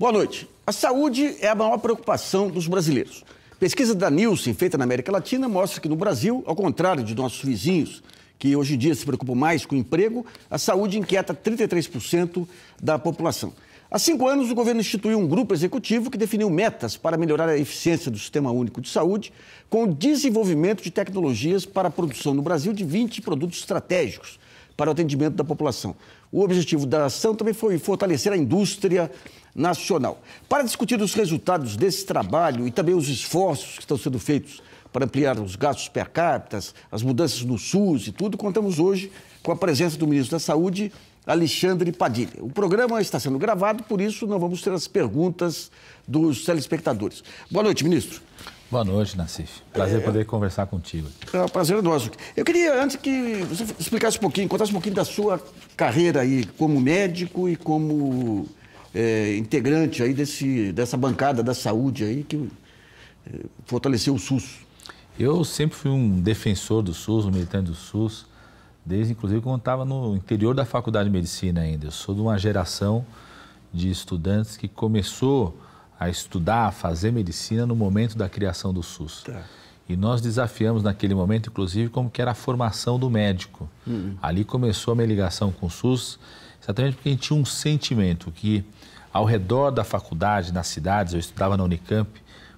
Boa noite. A saúde é a maior preocupação dos brasileiros. Pesquisa da Nielsen, feita na América Latina, mostra que no Brasil, ao contrário de nossos vizinhos, que hoje em dia se preocupam mais com o emprego, a saúde inquieta 33% da população. Há cinco anos, o governo instituiu um grupo executivo que definiu metas para melhorar a eficiência do Sistema Único de Saúde, com o desenvolvimento de tecnologias para a produção no Brasil de 20 produtos estratégicos para o atendimento da população. O objetivo da ação também foi fortalecer a indústria nacional. Para discutir os resultados desse trabalho e também os esforços que estão sendo feitos para ampliar os gastos per capita, as mudanças no SUS e tudo, contamos hoje com a presença do ministro da Saúde, Alexandre Padilha. O programa está sendo gravado, por isso não vamos ter as perguntas dos telespectadores. Boa noite, ministro. Boa noite, Nassif. Prazer é... poder conversar contigo. É um prazer nosso. Eu queria, antes que você explicasse um pouquinho, contasse um pouquinho da sua carreira aí como médico e como é, integrante aí desse, dessa bancada da saúde aí que é, fortaleceu o SUS. Eu sempre fui um defensor do SUS, um militante do SUS, desde inclusive quando estava no interior da faculdade de medicina ainda. Eu sou de uma geração de estudantes que começou a estudar, a fazer medicina no momento da criação do SUS. Tá. E nós desafiamos naquele momento, inclusive, como que era a formação do médico. Uhum. Ali começou a minha ligação com o SUS, exatamente porque a gente tinha um sentimento que ao redor da faculdade, nas cidades, eu estudava na Unicamp,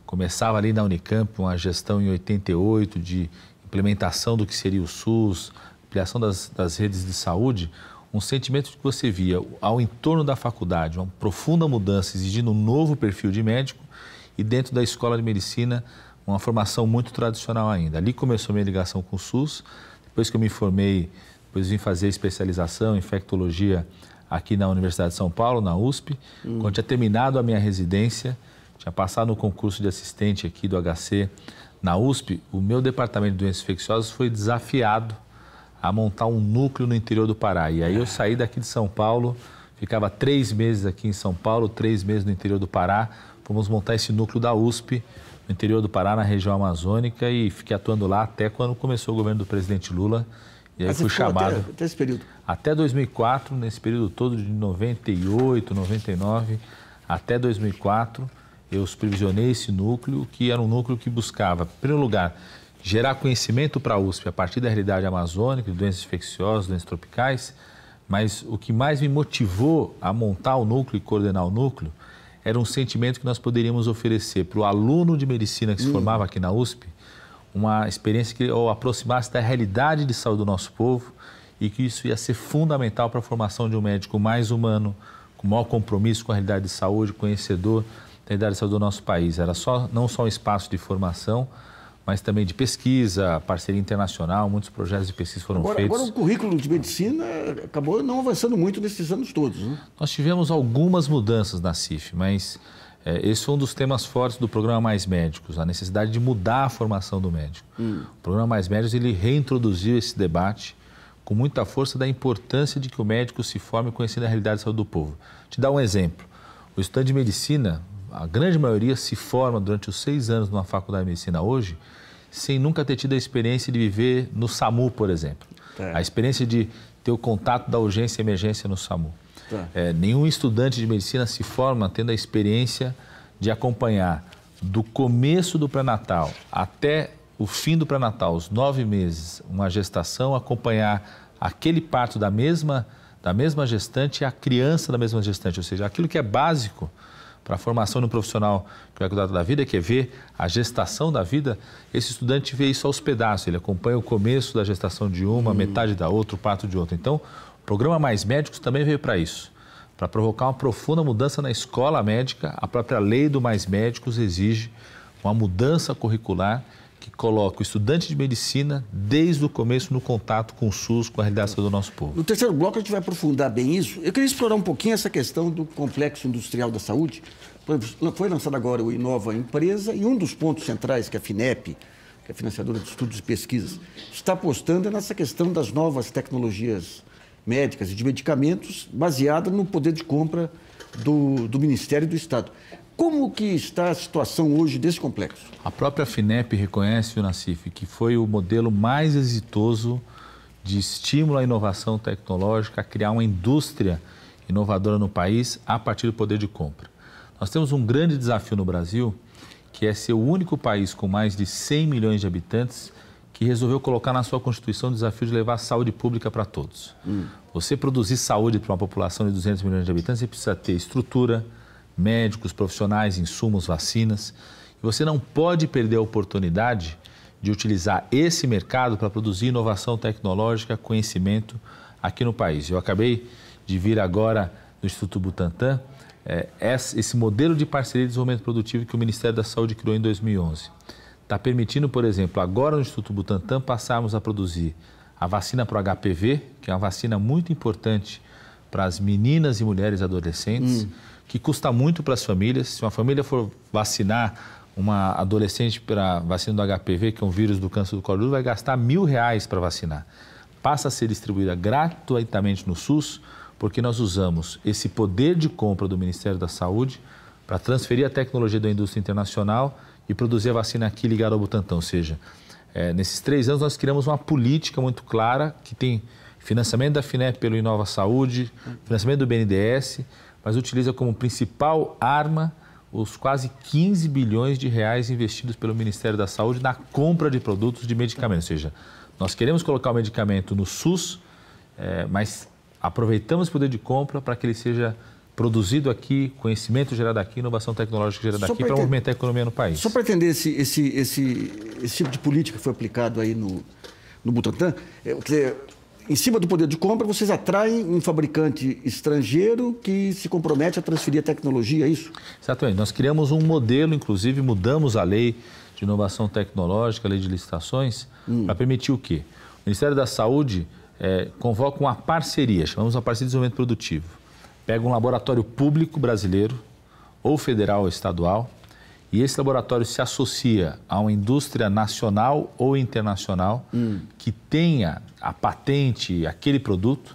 começava ali na Unicamp uma gestão em 88 de implementação do que seria o SUS, ampliação das, das redes de saúde, um sentimento de que você via ao entorno da faculdade uma profunda mudança exigindo um novo perfil de médico e dentro da escola de medicina uma formação muito tradicional ainda. Ali começou minha ligação com o SUS, depois que eu me formei, depois vim fazer especialização em infectologia aqui na Universidade de São Paulo, na USP, hum. quando tinha terminado a minha residência, tinha passado no concurso de assistente aqui do HC na USP, o meu departamento de doenças infecciosas foi desafiado a montar um núcleo no interior do Pará. E aí eu é. saí daqui de São Paulo, ficava três meses aqui em São Paulo, três meses no interior do Pará. Fomos montar esse núcleo da USP no interior do Pará, na região amazônica, e fiquei atuando lá até quando começou o governo do presidente Lula. E aí Mas fui chamado. Até, até esse período? Até 2004, nesse período todo de 98, 99 até 2004 eu supervisionei esse núcleo, que era um núcleo que buscava, em primeiro lugar, gerar conhecimento para a USP a partir da realidade amazônica, de doenças infecciosas, doenças tropicais, mas o que mais me motivou a montar o núcleo e coordenar o núcleo era um sentimento que nós poderíamos oferecer para o aluno de medicina que se hum. formava aqui na USP, uma experiência que o aproximasse da realidade de saúde do nosso povo e que isso ia ser fundamental para a formação de um médico mais humano, com maior compromisso com a realidade de saúde, conhecedor da realidade de saúde do nosso país. Era só, não só um espaço de formação, mas também de pesquisa, parceria internacional, muitos projetos de pesquisa foram agora, feitos. Agora, o currículo de medicina eh, acabou não avançando muito nesses anos todos. Né? Nós tivemos algumas mudanças na CIF, mas é, esse foi um dos temas fortes do programa Mais Médicos, a necessidade de mudar a formação do médico. Hum. O programa Mais Médicos ele reintroduziu esse debate com muita força da importância de que o médico se forme conhecendo a realidade da saúde do povo. Te dar um exemplo. O estudante de medicina a grande maioria se forma durante os seis anos numa faculdade de medicina hoje sem nunca ter tido a experiência de viver no SAMU, por exemplo. É. A experiência de ter o contato da urgência e emergência no SAMU. Tá. É, nenhum estudante de medicina se forma tendo a experiência de acompanhar do começo do pré-natal até o fim do pré-natal, os nove meses, uma gestação, acompanhar aquele parto da mesma, da mesma gestante e a criança da mesma gestante. Ou seja, aquilo que é básico para a formação de um profissional que vai cuidar da vida, que é ver a gestação da vida, esse estudante vê isso aos pedaços. Ele acompanha o começo da gestação de uma, hum. metade da outra, o parto de outra. Então, o programa Mais Médicos também veio para isso. Para provocar uma profunda mudança na escola médica, a própria lei do Mais Médicos exige uma mudança curricular que coloca o estudante de medicina desde o começo no contato com o SUS, com a realidade do nosso povo. No terceiro bloco a gente vai aprofundar bem isso. Eu queria explorar um pouquinho essa questão do complexo industrial da saúde. Foi lançado agora o Inova Empresa e um dos pontos centrais que a FINEP, que é a financiadora de estudos e pesquisas, está apostando é nessa questão das novas tecnologias médicas e de medicamentos baseada no poder de compra do, do Ministério e do Estado. Como que está a situação hoje desse complexo? A própria FINEP reconhece, o Nacif, que foi o modelo mais exitoso de estímulo à inovação tecnológica, a criar uma indústria inovadora no país a partir do poder de compra. Nós temos um grande desafio no Brasil, que é ser o único país com mais de 100 milhões de habitantes que resolveu colocar na sua Constituição o desafio de levar a saúde pública para todos. Hum. Você produzir saúde para uma população de 200 milhões de habitantes, você precisa ter estrutura, médicos, profissionais, insumos, vacinas. E você não pode perder a oportunidade de utilizar esse mercado para produzir inovação tecnológica, conhecimento aqui no país. Eu acabei de vir agora no Instituto Butantan é, esse modelo de parceria de desenvolvimento produtivo que o Ministério da Saúde criou em 2011. Está permitindo, por exemplo, agora no Instituto Butantan passarmos a produzir a vacina para o HPV, que é uma vacina muito importante para as meninas e mulheres adolescentes. Hum que custa muito para as famílias. Se uma família for vacinar uma adolescente para vacina do HPV, que é um vírus do câncer do colo do útero, vai gastar mil reais para vacinar. Passa a ser distribuída gratuitamente no SUS, porque nós usamos esse poder de compra do Ministério da Saúde para transferir a tecnologia da indústria internacional e produzir a vacina aqui ligada ao Butantan. Ou seja, é, nesses três anos nós criamos uma política muito clara que tem financiamento da FINEP pelo Inova Saúde, financiamento do BNDES, mas utiliza como principal arma os quase 15 bilhões de reais investidos pelo Ministério da Saúde na compra de produtos de medicamentos. Ou seja, nós queremos colocar o medicamento no SUS, é, mas aproveitamos o poder de compra para que ele seja produzido aqui, conhecimento gerado aqui, inovação tecnológica gerada aqui, para movimentar a economia no país. Só para entender esse, esse, esse, esse tipo de política que foi aplicado aí no, no Butantan, é, quer dizer, em cima do poder de compra, vocês atraem um fabricante estrangeiro que se compromete a transferir a tecnologia, é isso? Exatamente. Nós criamos um modelo, inclusive mudamos a lei de inovação tecnológica, a lei de licitações, hum. para permitir o quê? O Ministério da Saúde é, convoca uma parceria, chamamos a parceria de desenvolvimento produtivo. Pega um laboratório público brasileiro, ou federal ou estadual, e esse laboratório se associa a uma indústria nacional ou internacional hum. que tenha a patente, aquele produto,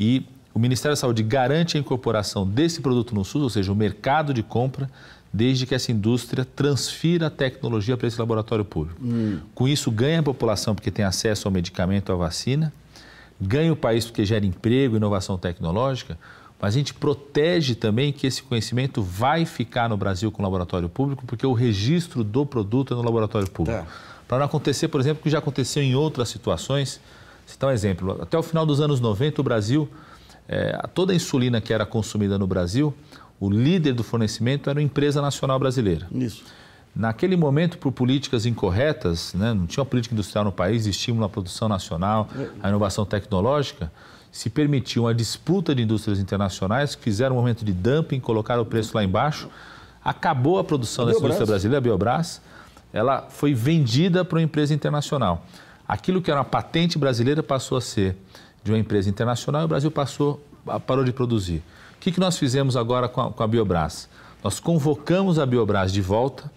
e o Ministério da Saúde garante a incorporação desse produto no SUS, ou seja, o mercado de compra, desde que essa indústria transfira a tecnologia para esse laboratório público. Hum. Com isso, ganha a população porque tem acesso ao medicamento, à vacina, ganha o país porque gera emprego, inovação tecnológica mas a gente protege também que esse conhecimento vai ficar no Brasil com o laboratório público, porque o registro do produto é no laboratório público. Tá. Para não acontecer, por exemplo, o que já aconteceu em outras situações, citar um exemplo, até o final dos anos 90, o Brasil, é, toda a insulina que era consumida no Brasil, o líder do fornecimento era a empresa nacional brasileira. Isso. Naquele momento, por políticas incorretas, né, não tinha uma política industrial no país, estímulo à produção nacional, à é. inovação tecnológica, se permitiu a disputa de indústrias internacionais, que fizeram um momento de dumping, colocaram o preço lá embaixo, acabou a produção a dessa indústria brasileira, a Biobras, ela foi vendida para uma empresa internacional. Aquilo que era uma patente brasileira passou a ser de uma empresa internacional e o Brasil passou, parou de produzir. O que, que nós fizemos agora com a, com a Biobras? Nós convocamos a Biobras de volta,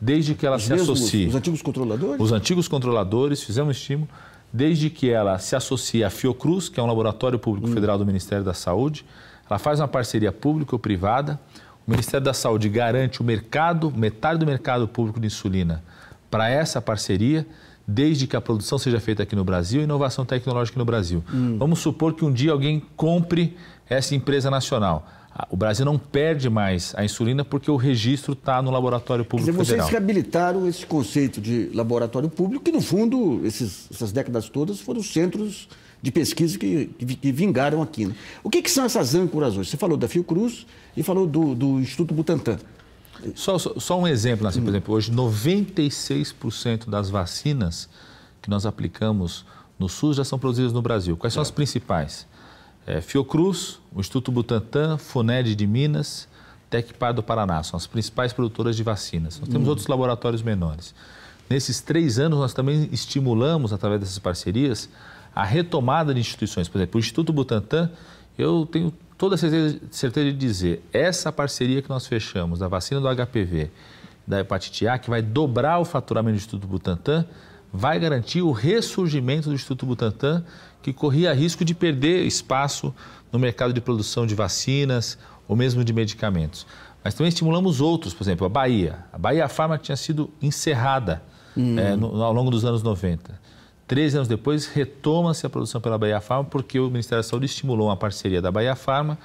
desde que ela os se mesmos, associe. Os antigos controladores? Os antigos controladores, fizemos estímulo desde que ela se associe à Fiocruz, que é um laboratório público hum. federal do Ministério da Saúde. Ela faz uma parceria público-privada. O Ministério da Saúde garante o mercado, metade do mercado público de insulina para essa parceria, desde que a produção seja feita aqui no Brasil e inovação tecnológica no Brasil. Hum. Vamos supor que um dia alguém compre essa empresa nacional. O Brasil não perde mais a insulina porque o registro está no laboratório público dizer, federal. Vocês que habilitaram esse conceito de laboratório público, que no fundo, esses, essas décadas todas, foram centros de pesquisa que, que, que vingaram aqui. Né? O que, que, são essas âncoras hoje? Você falou da Fiocruz e falou do, do Instituto Butantan. Só, só, só um exemplo, assim, por hum. exemplo, hoje 96% das vacinas que nós aplicamos no SUS já são produzidas no Brasil. Quais são é. as principais? É, Fiocruz, o Instituto Butantan, Funed de Minas, Tecpar do Paraná, são as principais produtoras de vacinas. Nós temos hum. outros laboratórios menores. Nesses três anos, nós também estimulamos, através dessas parcerias, a retomada de instituições. Por exemplo, o Instituto Butantan, eu tenho toda a certeza, certeza de dizer, essa parceria que nós fechamos da vacina do HPV, da hepatite A, que vai dobrar o faturamento do Instituto Butantan, vai garantir o ressurgimento do Instituto Butantan que corria risco de perder espaço no mercado de produção de vacinas ou mesmo de medicamentos. Mas também estimulamos outros, por exemplo, a Bahia. A Bahia Farma tinha sido encerrada hum. é, no, ao longo dos anos 90. Três anos depois, retoma-se a produção pela Bahia Farma porque o Ministério da Saúde estimulou uma parceria da Bahia Farma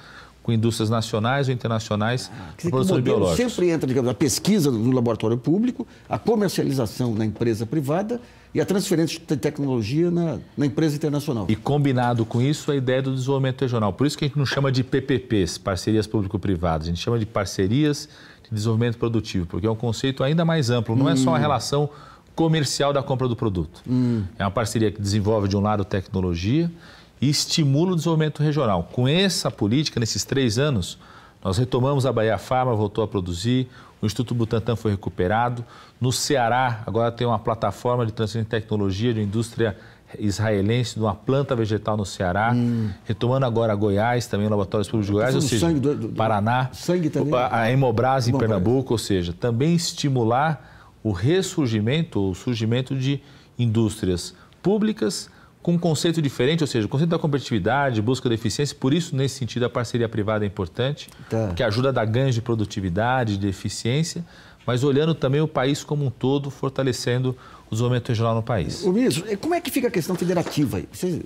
com indústrias nacionais ou internacionais ah, de produção de biológicos. Sempre entra, digamos, a pesquisa no laboratório público, a comercialização na empresa privada e a transferência de tecnologia na, na, empresa internacional. E combinado com isso a ideia do desenvolvimento regional. Por isso que a gente não chama de PPPs, parcerias público-privadas, a gente chama de parcerias de desenvolvimento produtivo, porque é um conceito ainda mais amplo, não hum. é só uma hum. relação comercial da compra do produto. Hum. É uma parceria que desenvolve de um lado tecnologia, e estimula o desenvolvimento regional. Com essa política, nesses três anos, nós retomamos a Bahia Farma, voltou a produzir, o Instituto Butantan foi recuperado. No Ceará, agora tem uma plataforma de transferência de tecnologia de indústria israelense, de uma planta vegetal no Ceará. Hum. Retomando agora Goiás, também o Laboratório Público de tá Goiás, ou seja, do, do, Paraná. Sangue também. A Hemobras em Pernambuco, ou seja, também estimular o ressurgimento, o surgimento de indústrias públicas, com um conceito diferente, ou seja, o conceito da competitividade, busca da eficiência, por isso, nesse sentido, a parceria privada é importante, tá. porque ajuda a dar ganhos de produtividade, de eficiência, mas olhando também o país como um todo, fortalecendo o desenvolvimento regional no país. O ministro, como é que fica a questão federativa aí? Você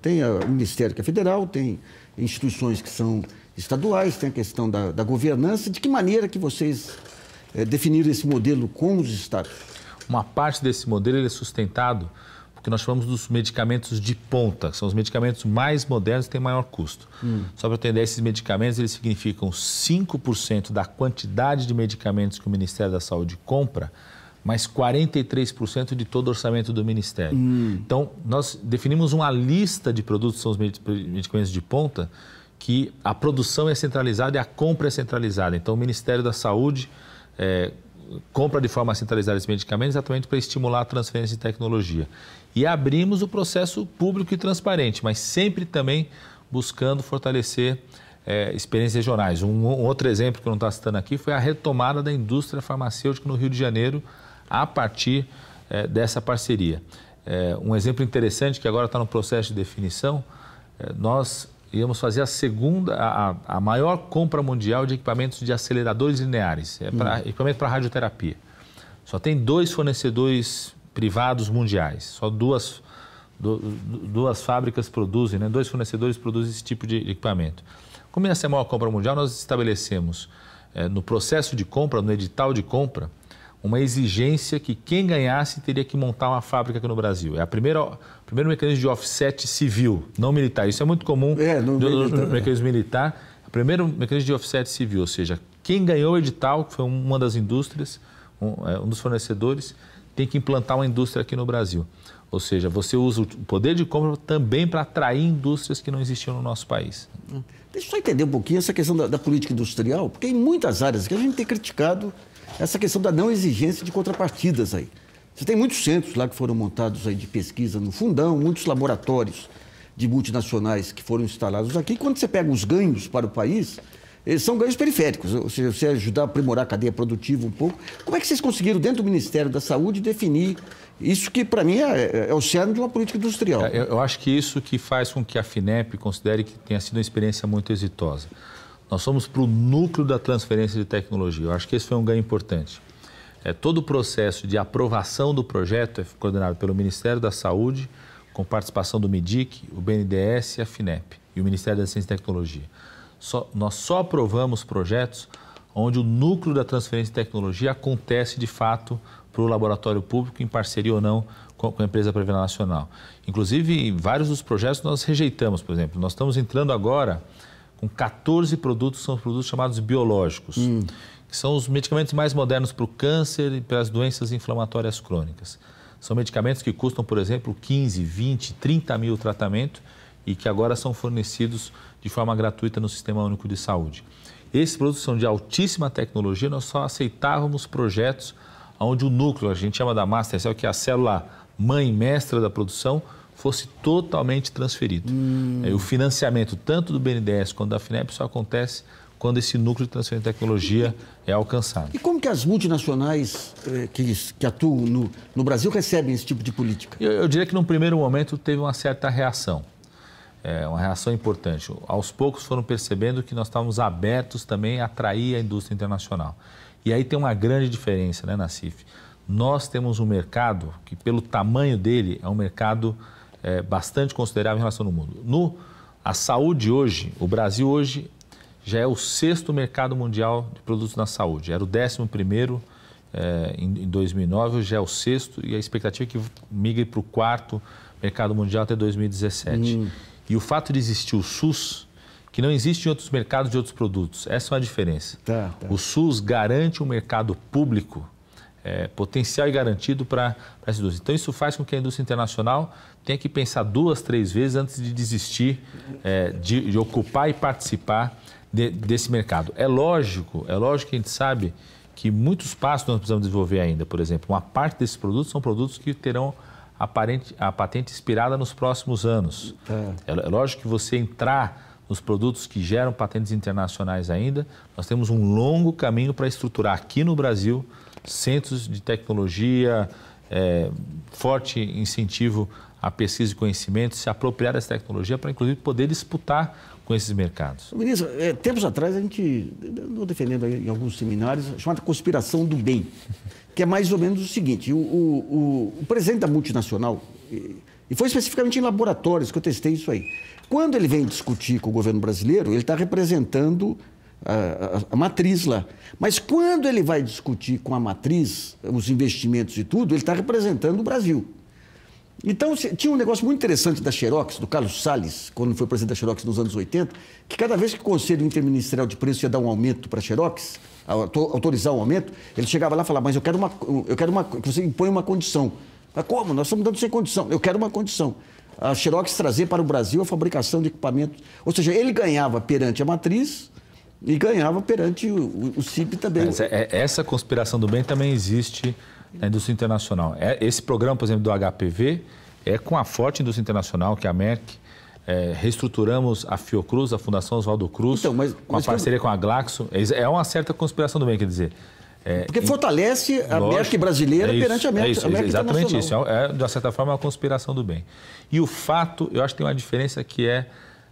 tem eh, eh, o Ministério que é federal, tem instituições que são estaduais, tem a questão da, da governança. De que maneira que vocês é, definiram esse modelo com os estados? Uma parte desse modelo é sustentado porque nós falamos dos medicamentos de ponta, que são os medicamentos mais modernos e têm maior custo. Hum. Só para entender, esses medicamentos eles significam 5% da quantidade de medicamentos que o Ministério da Saúde compra, mais 43% de todo o orçamento do Ministério. Hum. Então, nós definimos uma lista de produtos, são os medicamentos de ponta, que a produção é centralizada e a compra é centralizada. Então, o Ministério da Saúde é, compra de forma centralizada esses medicamentos exatamente para estimular a transferência de tecnologia e abrimos o processo público e transparente, mas sempre também buscando fortalecer é, experiências regionais. Um, um, outro exemplo que eu não estou tá citando aqui foi a retomada da indústria farmacêutica no Rio de Janeiro a partir é, dessa parceria. É, um exemplo interessante que agora está no processo de definição, é, nós íamos fazer a segunda, a, a, maior compra mundial de equipamentos de aceleradores lineares, é pra, hum. equipamento para radioterapia. Só tem dois fornecedores privados mundiais. Só duas, duas fábricas produzem, né? dois fornecedores produzem esse tipo de equipamento. Como essa é a maior compra mundial, nós estabelecemos é, no processo de compra, no edital de compra, uma exigência que quem ganhasse teria que montar uma fábrica aqui no Brasil. É a primeira, o primeiro mecanismo de offset civil, não militar. Isso é muito comum é, no, militar, né? mecanismo é. militar. O primeiro mecanismo de offset civil, ou seja, quem ganhou o edital, que foi uma das indústrias, um, é, um dos fornecedores, tem que implantar uma indústria aqui no Brasil. Ou seja, você usa o poder de compra também para atrair indústrias que não existiam no nosso país. Hum. Deixa eu só entender um pouquinho essa questão da, da política industrial, porque em muitas áreas que a gente tem criticado essa questão da não exigência de contrapartidas aí. Você tem muitos centros lá que foram montados aí de pesquisa no fundão, muitos laboratórios de multinacionais que foram instalados aqui. Quando você pega os ganhos para o país, são ganhos periféricos. Ou seja, você ajudar a aprimorar a cadeia produtiva um pouco. Como é que vocês conseguiram, dentro do Ministério da Saúde, definir isso que, para mim, é, é, é, o cerne de uma política industrial? É, eu, eu acho que isso que faz com que a FINEP considere que tenha sido uma experiência muito exitosa. Nós somos para o núcleo da transferência de tecnologia. Eu acho que esse foi um ganho importante. É, todo o processo de aprovação do projeto é coordenado pelo Ministério da Saúde, com participação do MEDIC, o BNDES e a FINEP, e o Ministério da Ciência e Tecnologia só, nós só aprovamos projetos onde o núcleo da transferência de tecnologia acontece de fato para o laboratório público, em parceria ou não com a empresa privada nacional. Inclusive, vários dos projetos nós rejeitamos, por exemplo. Nós estamos entrando agora com 14 produtos, são produtos chamados biológicos, hum. que são os medicamentos mais modernos para o câncer e para as doenças inflamatórias crônicas. São medicamentos que custam, por exemplo, 15, 20, 30 mil tratamento e que agora são fornecidos de forma gratuita no Sistema Único de Saúde. Esses produtos são de altíssima tecnologia, nós só aceitávamos projetos onde o núcleo, a gente chama da Mastercell, que é a célula mãe mestra da produção, fosse totalmente transferido. Hum. É, o financiamento tanto do BNDES quanto da FINEP só acontece quando esse núcleo de transferência de tecnologia e, é alcançado. E como que as multinacionais eh, que, que, atuam no, no, Brasil recebem esse tipo de política? Eu, eu diria que num primeiro momento teve uma certa reação é, uma reação importante. Aos poucos foram percebendo que nós estávamos abertos também a atrair a indústria internacional. E aí tem uma grande diferença, né, Nacife? Nós temos um mercado que, pelo tamanho dele, é um mercado é, bastante considerável em relação ao mundo. No, a saúde hoje, o Brasil hoje já é o sexto mercado mundial de produtos na saúde. Era o décimo primeiro é, em, em 2009, hoje já é o sexto e a expectativa é que migre para o quarto mercado mundial até 2017. Hum. E o fato de existir o SUS, que não existe em outros mercados de outros produtos, essa é uma diferença. Tá, tá. O SUS garante um mercado público é, potencial e garantido para essa indústria. Então, isso faz com que a indústria internacional tenha que pensar duas, três vezes antes de desistir é, de, de, ocupar e participar de, desse mercado. É lógico, é lógico que a gente sabe que muitos passos nós precisamos desenvolver ainda. Por exemplo, uma parte desses produtos são produtos que terão a, parente, a patente expirada nos próximos anos. Tá. É. é lógico que você entrar nos produtos que geram patentes internacionais ainda, nós temos um longo caminho para estruturar aqui no Brasil centros de tecnologia, é, forte incentivo à pesquisa e conhecimento, se apropriar dessa tecnologia para, inclusive, poder disputar com esses mercados. Ministro, é, tempos atrás a gente, andou defendendo em alguns seminários, chamada conspiração do bem que é mais ou menos o seguinte: o, o, o, presidente da multinacional, e foi especificamente em laboratórios que eu testei isso aí. Quando ele vem discutir com o governo brasileiro, ele está representando a, a, a, matriz lá. Mas quando ele vai discutir com a matriz os investimentos e tudo, ele está representando o Brasil. Então, tinha um negócio muito interessante da Xerox, do Carlos Salles, quando foi presidente da Xerox nos anos 80, que cada vez que o Conselho Interministerial de Preços ia dar um aumento para a Xerox, autorizar um aumento, ele chegava lá e falava, mas eu quero uma. Eu quero uma. Que você impõe uma condição. Mas como? Nós estamos dando sem condição. Eu quero uma condição. A Xerox trazer para o Brasil a fabricação de equipamentos. Ou seja, ele ganhava perante a matriz, e ganhava perante o, o, CIP também. É, é, essa, conspiração do bem também existe na indústria internacional. É, esse programa, por exemplo, do HPV, é com a forte indústria internacional, que é a Merck. É, reestruturamos a Fiocruz, a Fundação Oswaldo Cruz, então, mas, com mas a parceria com a Glaxo. É, é uma certa conspiração do bem, quer dizer. É, Porque fortalece em... a Merck brasileira é isso, perante a Merck, é isso, a Merck Exatamente isso. É, de uma certa forma, é uma conspiração do bem. E o fato, eu acho que tem uma diferença que é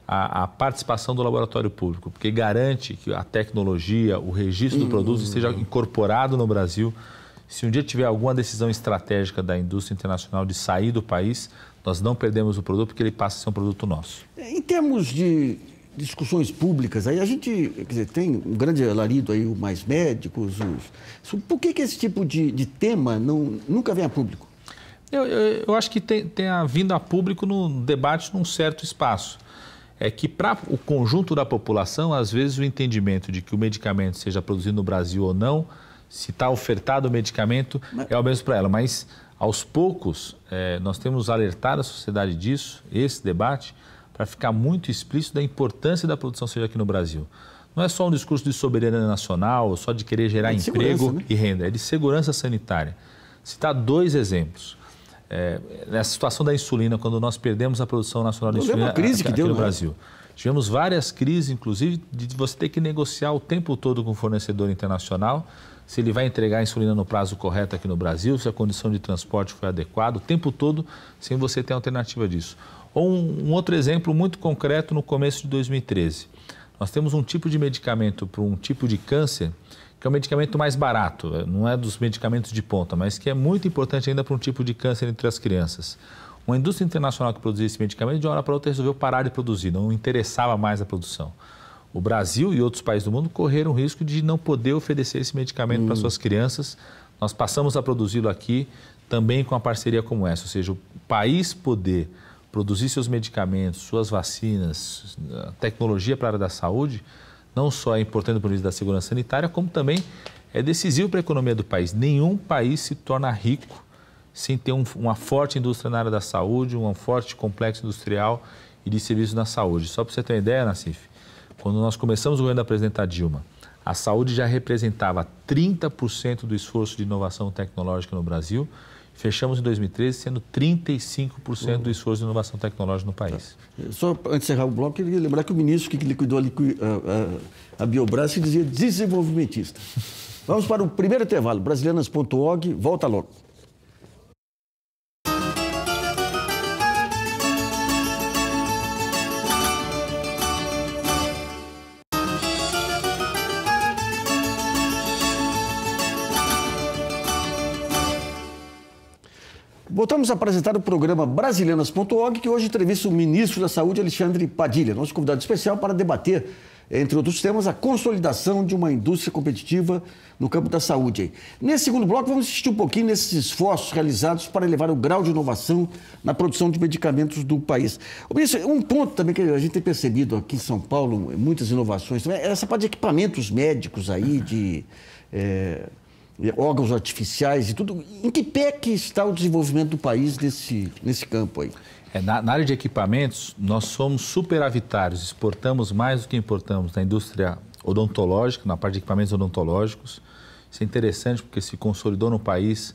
a, a, participação do laboratório público, porque garante que a tecnologia, o registro do produto esteja hum. incorporado no Brasil se um dia tiver alguma decisão estratégica da indústria internacional de sair do país, nós não perdemos o produto porque ele passa a ser um produto nosso. Em termos de discussões públicas, aí a gente quer dizer, tem um grande alarido aí, o mais médicos. Os... Por que, que esse tipo de, de tema não, nunca vem a público? Eu, eu, eu acho que tem, tem a a público no debate num certo espaço. É que para o conjunto da população, às vezes o entendimento de que o medicamento seja produzido no Brasil ou não se está ofertado o medicamento, mas... é o mesmo para ela. Mas, aos poucos, é, nós temos alertado a sociedade disso, esse debate, para ficar muito explícito da importância da produção seja aqui no Brasil. Não é só um discurso de soberania nacional, só de querer gerar é de emprego né? e renda, é de segurança sanitária. Citar tá dois exemplos. É, a situação da insulina, quando nós perdemos a produção nacional de Não insulina crise aqui, que deu, no né? Brasil. Tivemos várias crises, inclusive, de você ter que negociar o tempo todo com o fornecedor internacional se ele vai entregar a insulina no prazo correto aqui no Brasil, se a condição de transporte foi adequada, o tempo todo sem você ter alternativa disso. Ou um, um outro exemplo muito concreto no começo de 2013. Nós temos um tipo de medicamento para um tipo de câncer que é o medicamento mais barato, eh, não é dos medicamentos de ponta, mas que é muito importante ainda para um tipo de câncer entre as crianças. Uma indústria internacional que produzia esse medicamento, de uma hora para outra, resolveu parar de produzir, não interessava mais a produção. O Brasil e outros países do mundo correram o risco de não poder oferecer esse medicamento hum. para suas crianças. Nós passamos a produzi-lo aqui também com uma parceria como essa, ou seja, o país poder produzir seus medicamentos, suas vacinas, tecnologia para a área da saúde, não só é importante para o de vista da segurança sanitária, como também é decisivo para a economia do país. Nenhum país se torna rico sem ter um, uma forte indústria na área da saúde, um forte complexo industrial e de serviços na saúde. Só para você ter uma ideia, Nacife, quando nós começamos o governo da presidenta Dilma, a saúde já representava 30% do esforço de inovação tecnológica no Brasil. Fechamos em 2013 sendo 35% do esforço de inovação tecnológica no país. Tá. Só antes de encerrar o bloco, queria lembrar que o ministro que liquidou a, a, a Biobras se dizia desenvolvimentista. Vamos para o primeiro intervalo, brasilianas.org, volta logo. Voltamos a apresentar o programa Brasilianas.org, que hoje entrevista o ministro da Saúde, Alexandre Padilha, nosso convidado especial, para debater, entre outros temas, a consolidação de uma indústria competitiva no campo da saúde. Nesse segundo bloco, vamos assistir um pouquinho nesses esforços realizados para elevar o grau de inovação na produção de medicamentos do país. Ministro, um ponto também que a gente tem percebido aqui em São Paulo, muitas inovações é essa parte de equipamentos médicos aí, de. É órgãos artificiais e tudo. Em que pé que está o desenvolvimento do país nesse, nesse campo aí? É, na, na, área de equipamentos, nós somos superavitários, exportamos mais do que importamos na indústria odontológica, na parte de equipamentos odontológicos. Isso é interessante porque se consolidou no país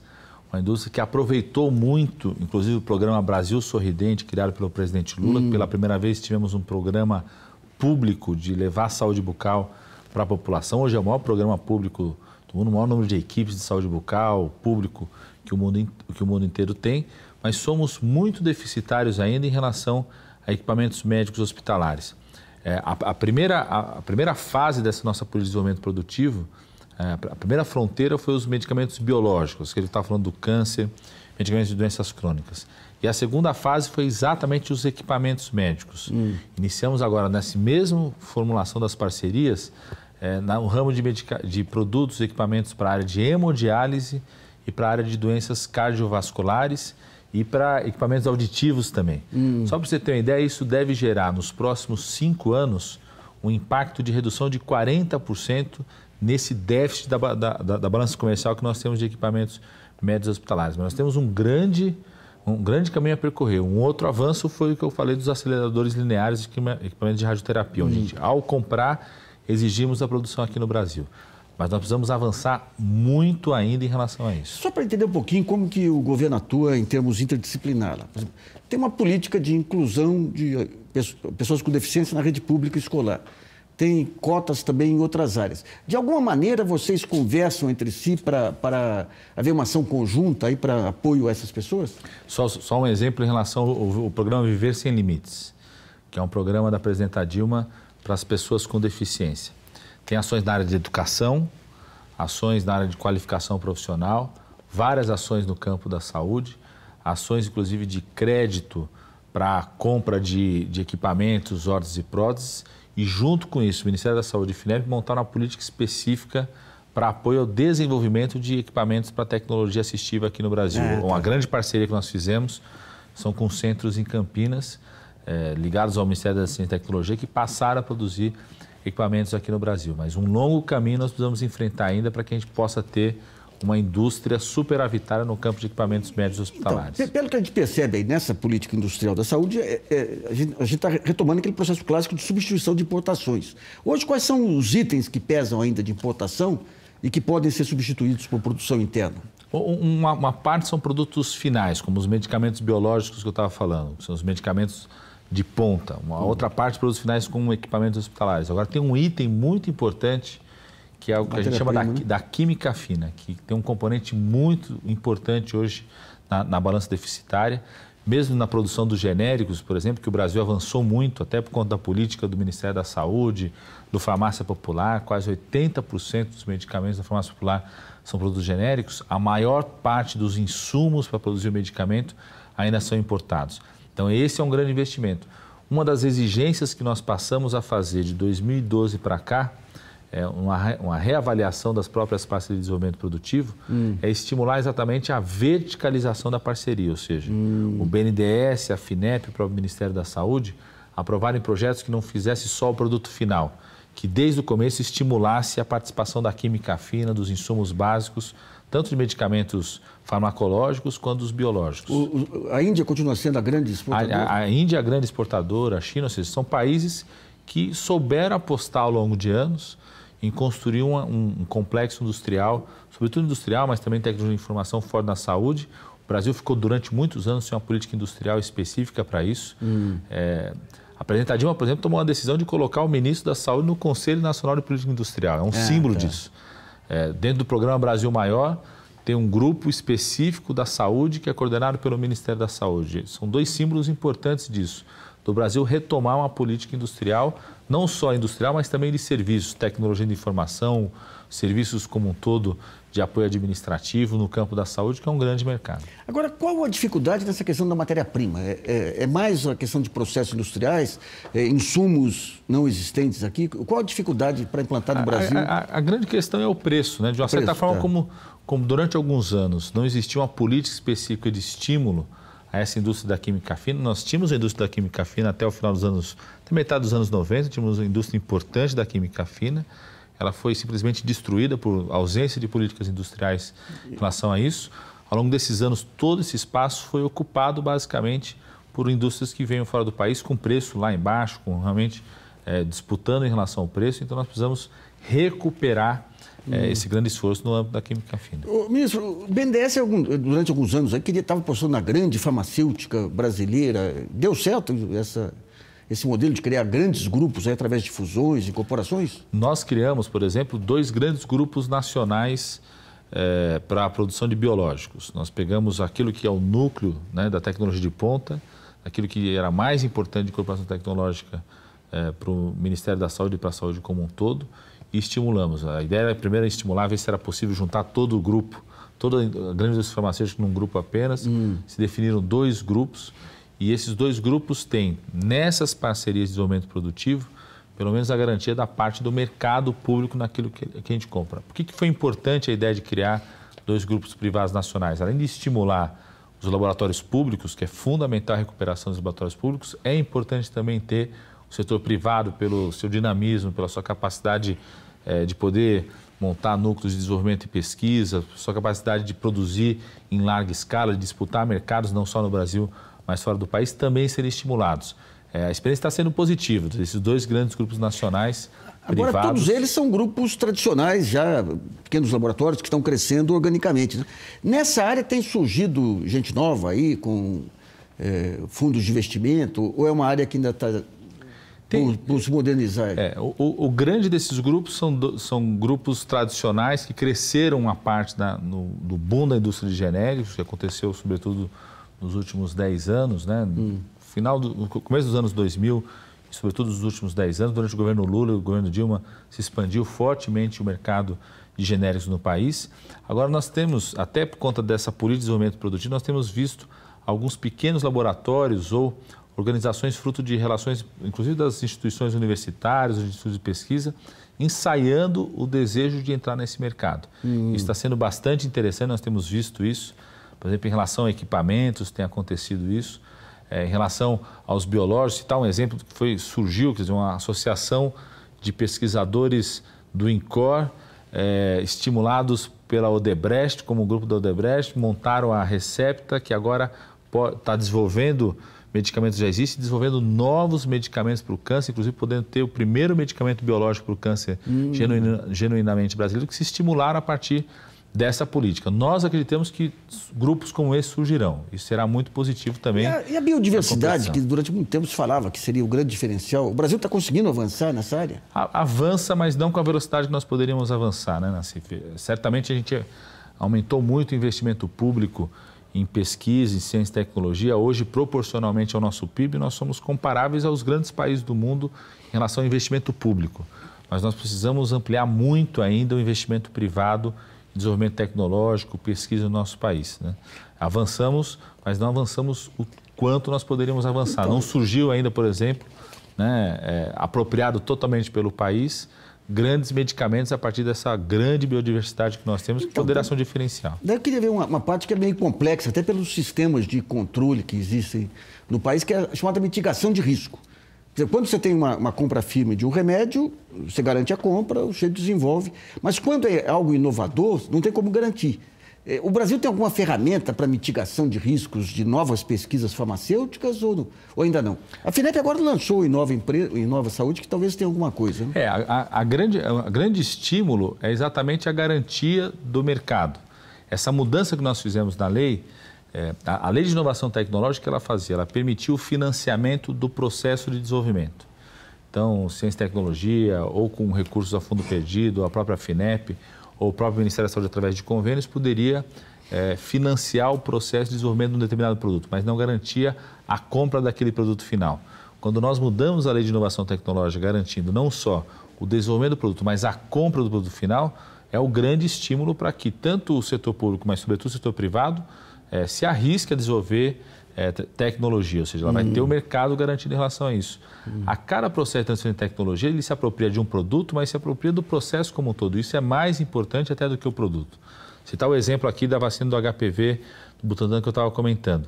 uma indústria que aproveitou muito, inclusive o programa Brasil Sorridente, criado pelo presidente Lula, hum. pela primeira vez tivemos um programa público de levar saúde bucal para a população. Hoje é o maior programa público o maior número de equipes de saúde bucal, público que o mundo, que o mundo inteiro tem, mas somos muito deficitários ainda em relação a equipamentos médicos hospitalares. É, a, a, primeira, a, a, primeira fase dessa nossa política de desenvolvimento produtivo, é, a primeira fronteira foi os medicamentos biológicos, que ele está falando do câncer, medicamentos de doenças crônicas. E a segunda fase foi exatamente os equipamentos médicos. Hum. Iniciamos agora, nessa mesma formulação das parcerias, é, no ramo de, de produtos e equipamentos para a área de hemodiálise e para a área de doenças cardiovasculares e para equipamentos auditivos também. Hum. Só para você ter uma ideia, isso deve gerar nos próximos cinco anos um impacto de redução de 40% nesse déficit da, da, da, da balança comercial que nós temos de equipamentos médios hospitalares. Mas nós temos um grande, um grande caminho a percorrer. Um outro avanço foi o que eu falei dos aceleradores lineares de equipamentos de radioterapia, onde hum. gente, ao comprar exigimos a produção aqui no Brasil. Mas nós precisamos avançar muito ainda em relação a isso. Só para entender um pouquinho como que o governo atua em termos interdisciplinar. tem uma política de inclusão de eh, pessoas com deficiência na rede pública escolar. Tem cotas também em outras áreas. De alguma maneira, vocês conversam entre si para, para haver uma ação conjunta aí para apoio a essas pessoas? Só, só um exemplo em relação ao, ao programa Viver Sem Limites, que é um programa da presidenta Dilma para as pessoas com deficiência. Tem ações na área de educação, ações na área de qualificação profissional, várias ações no campo da saúde, ações inclusive de crédito para compra de, de equipamentos, órteses e próteses. E junto com isso, o Ministério da Saúde e o FINEP montaram uma política específica para apoio ao desenvolvimento de equipamentos para tecnologia assistiva aqui no Brasil. É, tá. Uma grande parceria que nós fizemos são com centros em Campinas é, ligados ao Ministério da Ciência e Tecnologia que passaram a produzir equipamentos aqui no Brasil. Mas um longo caminho nós precisamos enfrentar ainda para que a gente possa ter uma indústria superavitária no campo de equipamentos médicos hospitalares. Então, pelo que a gente percebe aí nessa política industrial da saúde, é, é, a gente está retomando aquele processo clássico de substituição de importações. Hoje, quais são os itens que pesam ainda de importação e que podem ser substituídos por produção interna? Uma, uma parte são produtos finais, como os medicamentos biológicos que eu estava falando, que são os medicamentos de ponta, uma uhum. outra parte de produtos finais com equipamentos hospitalares. Agora tem um item muito importante que é o que a gente chama da, né? da, química fina, que tem um componente muito importante hoje na, na balança deficitária, mesmo na produção dos genéricos, por exemplo, que o Brasil avançou muito, até por conta da política do Ministério da Saúde, do Farmácia Popular, quase 80% dos medicamentos da Farmácia Popular são produtos genéricos, a maior parte dos insumos para produzir o medicamento ainda são importados. Então, esse é um grande investimento. Uma das exigências que nós passamos a fazer de 2012 para cá, é uma, uma, reavaliação das próprias parcerias de desenvolvimento produtivo, hum. é estimular exatamente a verticalização da parceria, ou seja, hum. o BNDES, a FINEP, o próprio Ministério da Saúde, aprovarem projetos que não fizesse só o produto final, que desde o começo estimulasse a participação da química fina, dos insumos básicos, tanto de medicamentos farmacológicos quanto os biológicos. O, a Índia continua sendo a grande exportadora? A, a Índia é a grande exportadora, a China, ou seja, são países que souberam apostar ao longo de anos em construir uma, um, um, complexo industrial, sobretudo industrial, mas também tecnologia de informação fora da saúde. O Brasil ficou durante muitos anos sem uma política industrial específica para isso. Hum. É, a presidenta Dilma, por exemplo, tomou a decisão de colocar o ministro da Saúde no Conselho Nacional de Política Industrial. É um é, símbolo tá. disso. É, dentro do programa Brasil Maior, tem um grupo específico da saúde que é coordenado pelo Ministério da Saúde. São dois símbolos importantes disso do Brasil retomar uma política industrial, não só industrial, mas também de serviços, tecnologia de informação, serviços como um todo de apoio administrativo no campo da saúde, que é um grande mercado. Agora, qual a dificuldade nessa questão da matéria-prima? É, é, é, mais a questão de processos industriais, é, insumos não existentes aqui? Qual a dificuldade para implantar no Brasil? A, a, a, grande questão é o preço, né? De uma o certa forma, tá. como, como durante alguns anos não existia uma política específica de estímulo a essa indústria da química fina. Nós tínhamos a indústria da química fina até o final dos anos, até metade dos anos 90, tínhamos uma indústria importante da química fina ela foi simplesmente destruída por ausência de políticas industriais em relação a isso. Ao longo desses anos, todo esse espaço foi ocupado basicamente por indústrias que vêm fora do país com preço lá embaixo, com realmente é, disputando em relação ao preço. Então, nós precisamos recuperar é, hum. esse grande esforço no âmbito da química fina. o ministro, o BNDES, durante alguns anos, aí, queria estava postando na grande farmacêutica brasileira. Deu certo essa esse modelo de criar grandes grupos aí, através de fusões e corporações? Nós criamos, por exemplo, dois grandes grupos nacionais é, eh, para a produção de biológicos. Nós pegamos aquilo que é o núcleo né, da tecnologia de ponta, aquilo que era mais importante de corporação tecnológica é, eh, para o Ministério da Saúde e para a saúde como um todo, e estimulamos. A ideia era, primeiro, estimular, ver se era possível juntar todo o grupo, toda a grande indústria farmacêutica num grupo apenas. Hum. Se definiram dois grupos e esses dois grupos têm, nessas parcerias de desenvolvimento produtivo, pelo menos a garantia da parte do mercado público naquilo que, a gente compra. Por que, foi importante a ideia de criar dois grupos privados nacionais? Além de estimular os laboratórios públicos, que é fundamental a recuperação dos laboratórios públicos, é importante também ter o setor privado pelo seu dinamismo, pela sua capacidade eh, de poder montar núcleos de desenvolvimento e pesquisa, sua capacidade de produzir em larga escala, de disputar mercados não só no Brasil, mas fora do país, também serem estimulados. É, a experiência está sendo positiva desses dois grandes grupos nacionais. Agora, privados. todos eles são grupos tradicionais, já pequenos laboratórios que estão crescendo organicamente. Né? Nessa área tem surgido gente nova aí, com é, fundos de investimento, ou é uma área que ainda está tem, por, se modernizar. É, o, o, grande desses grupos são, do, são grupos tradicionais que cresceram a parte da, no, do boom da indústria de genéricos, que aconteceu sobretudo nos últimos 10 anos, né? Hum. Final do, começo dos anos 2000 e sobretudo nos últimos 10 anos, durante o governo Lula e o governo Dilma, se expandiu fortemente o mercado de genéricos no país. Agora nós temos, até por conta dessa política de desenvolvimento produtivo, nós temos visto alguns pequenos laboratórios ou organizações fruto de relações, inclusive das instituições universitárias, dos institutos de pesquisa, ensaiando o desejo de entrar nesse mercado. Hum. Isso está sendo bastante interessante, nós temos visto isso. Por exemplo, em relação a equipamentos, tem acontecido isso. É, em relação aos biológicos, citar um exemplo que foi, surgiu, quer dizer, uma associação de pesquisadores do INCOR, é, estimulados pela Odebrecht, como o grupo da Odebrecht, montaram a Recepta, que agora está desenvolvendo medicamentos já existem, desenvolvendo novos medicamentos para o câncer, inclusive podendo ter o primeiro medicamento biológico para o câncer hum. genuinamente brasileiro, que se estimularam a partir dessa política. Nós acreditamos que grupos como esse surgirão. Isso será muito positivo também. E a, e a biodiversidade, que durante muito tempo se falava que seria o grande diferencial. O Brasil está conseguindo avançar nessa área? A, avança, mas não com a velocidade que nós poderíamos avançar, né, Nassif? Certamente a gente aumentou muito o investimento público em pesquisa, em ciência e tecnologia. Hoje, proporcionalmente ao nosso PIB, nós somos comparáveis aos grandes países do mundo em relação ao investimento público. Mas nós precisamos ampliar muito ainda o investimento privado desenvolvimento tecnológico, pesquisa no nosso país. Né? Avançamos, mas não avançamos o quanto nós poderíamos avançar. Então, não surgiu ainda, por exemplo, né, é, apropriado totalmente pelo país, grandes medicamentos a partir dessa grande biodiversidade que nós temos, que então, poderá ser um diferencial. Daí eu queria ver uma, uma, parte que é bem complexa, até pelos sistemas de controle que existem no país, que é a chamada mitigação de risco. Quando você tem uma, uma, compra firme de um remédio, você garante a compra, você desenvolve. Mas quando é algo inovador, não tem como garantir. É, o Brasil tem alguma ferramenta para mitigação de riscos de novas pesquisas farmacêuticas ou, ou ainda não? A FINEP agora lançou o empresa, em nova Saúde, que talvez tenha alguma coisa. Né? É, a, a, grande, a grande estímulo é exatamente a garantia do mercado. Essa mudança que nós fizemos na lei, é, a, a, lei de inovação tecnológica que ela fazia, ela permitia o financiamento do processo de desenvolvimento. Então, ciência e tecnologia, ou com recursos a fundo perdido, a própria FINEP, ou o próprio Ministério da Saúde, através de convênios, poderia é, financiar o processo de desenvolvimento de um determinado produto, mas não garantia a compra daquele produto final. Quando nós mudamos a lei de inovação tecnológica, garantindo não só o desenvolvimento do produto, mas a compra do produto final, é o grande estímulo para que tanto o setor público, mas sobretudo o setor privado, é, se arrisque a desenvolver é, tecnologia, ou seja, ela vai ter o hum. mercado garantido em relação a isso. Hum. A cada processo de transferência de tecnologia, ele se apropria de um produto, mas se apropria do processo como um todo. Isso é mais importante até do que o produto. Citar o exemplo aqui da vacina do HPV do Butantan que eu estava comentando.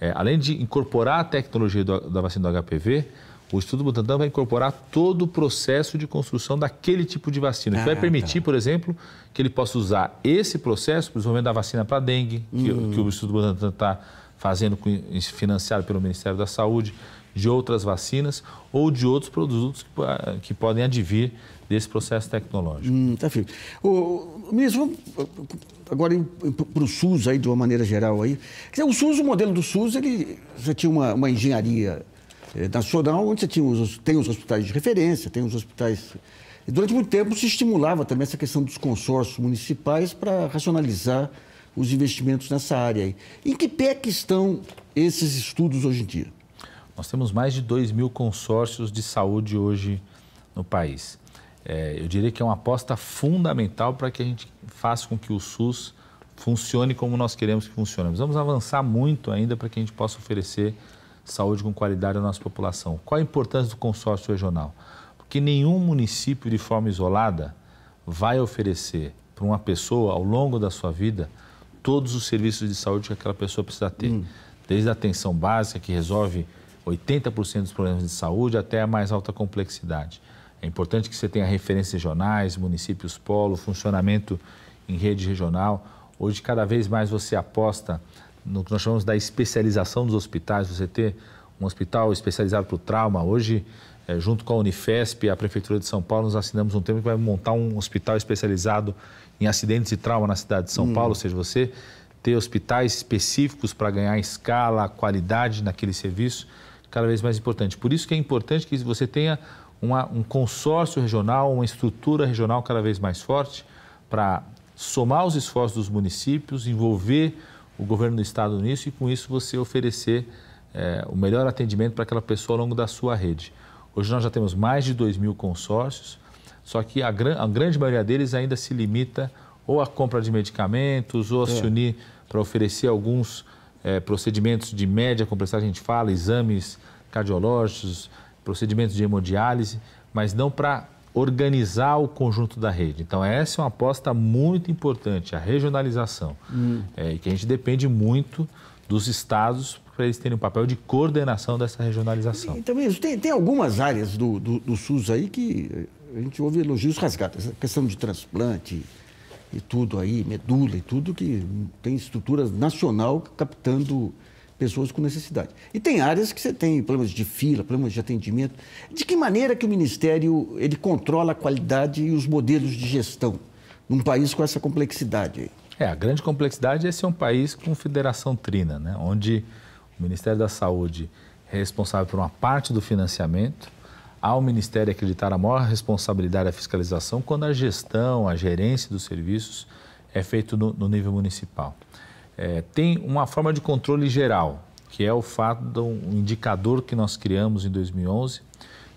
É, além de incorporar a tecnologia do, da vacina do HPV, o Estudo Butantan vai incorporar todo o processo de construção daquele tipo de vacina, ah, vai permitir, tá. por exemplo, que ele possa usar esse processo para o da vacina para dengue, hum. que, o hum. Estudo Butantan está fazendo, financiado pelo Ministério da Saúde, de outras vacinas ou de outros produtos que, que podem advir desse processo tecnológico. Hum, tá, filho. O, mesmo agora para o SUS aí de uma maneira geral aí, o SUS, o modelo do SUS, ele já tinha uma, uma engenharia é, nacional, onde você tinha os, tem os hospitais de referência, tem os hospitais. E durante muito tempo se estimulava também essa questão dos consórcios municipais para racionalizar os investimentos nessa área. Em que pé que estão esses estudos hoje em dia? Nós temos mais de 2 mil consórcios de saúde hoje no país. É, eu diria que é uma aposta fundamental para que a gente faça com que o SUS funcione como nós queremos que funcione. vamos avançar muito ainda para que a gente possa oferecer saúde com qualidade à nossa população. Qual a importância do consórcio regional? Porque nenhum município, de forma isolada, vai oferecer para uma pessoa, ao longo da sua vida, todos os serviços de saúde que aquela pessoa precisa ter. Hum. Desde a atenção básica, que resolve 80% dos problemas de saúde, até a mais alta complexidade. É importante que você tenha referências regionais, municípios, polo, funcionamento em rede regional. Hoje, cada vez mais você aposta no que nós chamamos da especialização dos hospitais, você ter um hospital especializado para o trauma. Hoje, é, junto com a Unifesp e a Prefeitura de São Paulo, nós assinamos um termo que vai montar um hospital especializado em acidentes e trauma na cidade de São hum. Paulo, ou seja, você ter hospitais específicos para ganhar escala, qualidade naquele serviço, cada vez mais importante. Por isso que é importante que você tenha uma, um consórcio regional, uma estrutura regional cada vez mais forte para somar os esforços dos municípios, envolver o governo do estado nisso e com isso você oferecer é, o melhor atendimento para aquela pessoa ao longo da sua rede. Hoje nós já temos mais de 2 mil consórcios, só que a, gran, a grande maioria deles ainda se limita ou à compra de medicamentos, ou a é. se unir para oferecer alguns é, procedimentos de média complexidade, a gente fala, exames cardiológicos, procedimentos de hemodiálise, mas não para organizar o conjunto da rede. Então, essa é uma aposta muito importante, a regionalização, hum. é, que a gente depende muito dos estados para eles terem um papel de coordenação dessa regionalização. Então, isso, tem, tem algumas áreas do, do, do, SUS aí que a gente ouve elogios rasgados. A questão de transplante e tudo aí, medula e tudo, que tem estruturas nacional captando pessoas com necessidade. E tem áreas que você tem problemas de fila, problemas de atendimento. De que maneira que o Ministério ele controla a qualidade e os modelos de gestão num país com essa complexidade? É, a grande complexidade é ser um país com federação trina, né? onde o Ministério da Saúde é responsável por uma parte do financiamento, ao Ministério acreditar a maior responsabilidade da fiscalização quando a gestão, a gerência dos serviços é feito no, no nível municipal é, tem uma forma de controle geral, que é o fato de um indicador que nós criamos em 2011,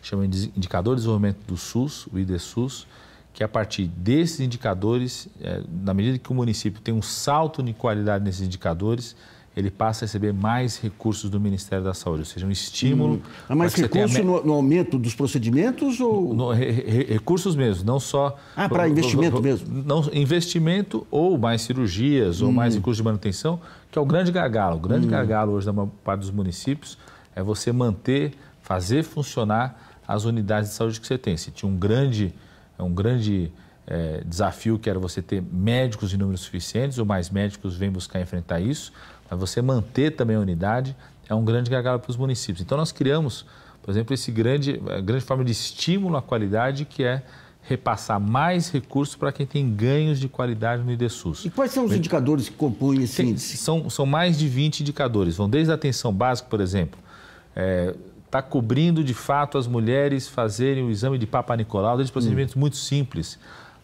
chama de Indicador de Desenvolvimento do SUS, o IDSUS, que é a partir desses indicadores, é, na medida que o município tem um salto de qualidade nesses indicadores, ele passa a receber mais recursos do Ministério da Saúde, ou seja, um estímulo. Hum. Ah, mas recurso tenha... no, no, aumento dos procedimentos ou. No, re, re, recursos mesmo, não só. Ah, para investimento mesmo? Não, investimento ou mais cirurgias, hum. ou mais hum. recursos de manutenção, que é o grande gargalo. O grande hum. gargalo hoje da maior parte dos municípios é você manter, fazer funcionar as unidades de saúde que você tem. Se tinha um grande. É um grande é, desafio que era você ter médicos em número suficientes, ou mais médicos vêm buscar enfrentar isso você manter também a unidade é um grande gargalo para os municípios. Então nós criamos, por exemplo, esse grande eh, grande forma de estímulo à qualidade que é repassar mais recursos para quem tem ganhos de qualidade no IDESUS. E quais são os indicadores que compõem esse tem, índice? São, são mais de 20 indicadores. Vão desde a atenção básica, por exemplo, está eh, é, cobrindo de fato as mulheres fazerem o exame de Papa Nicolau, desde procedimentos hum. muito simples.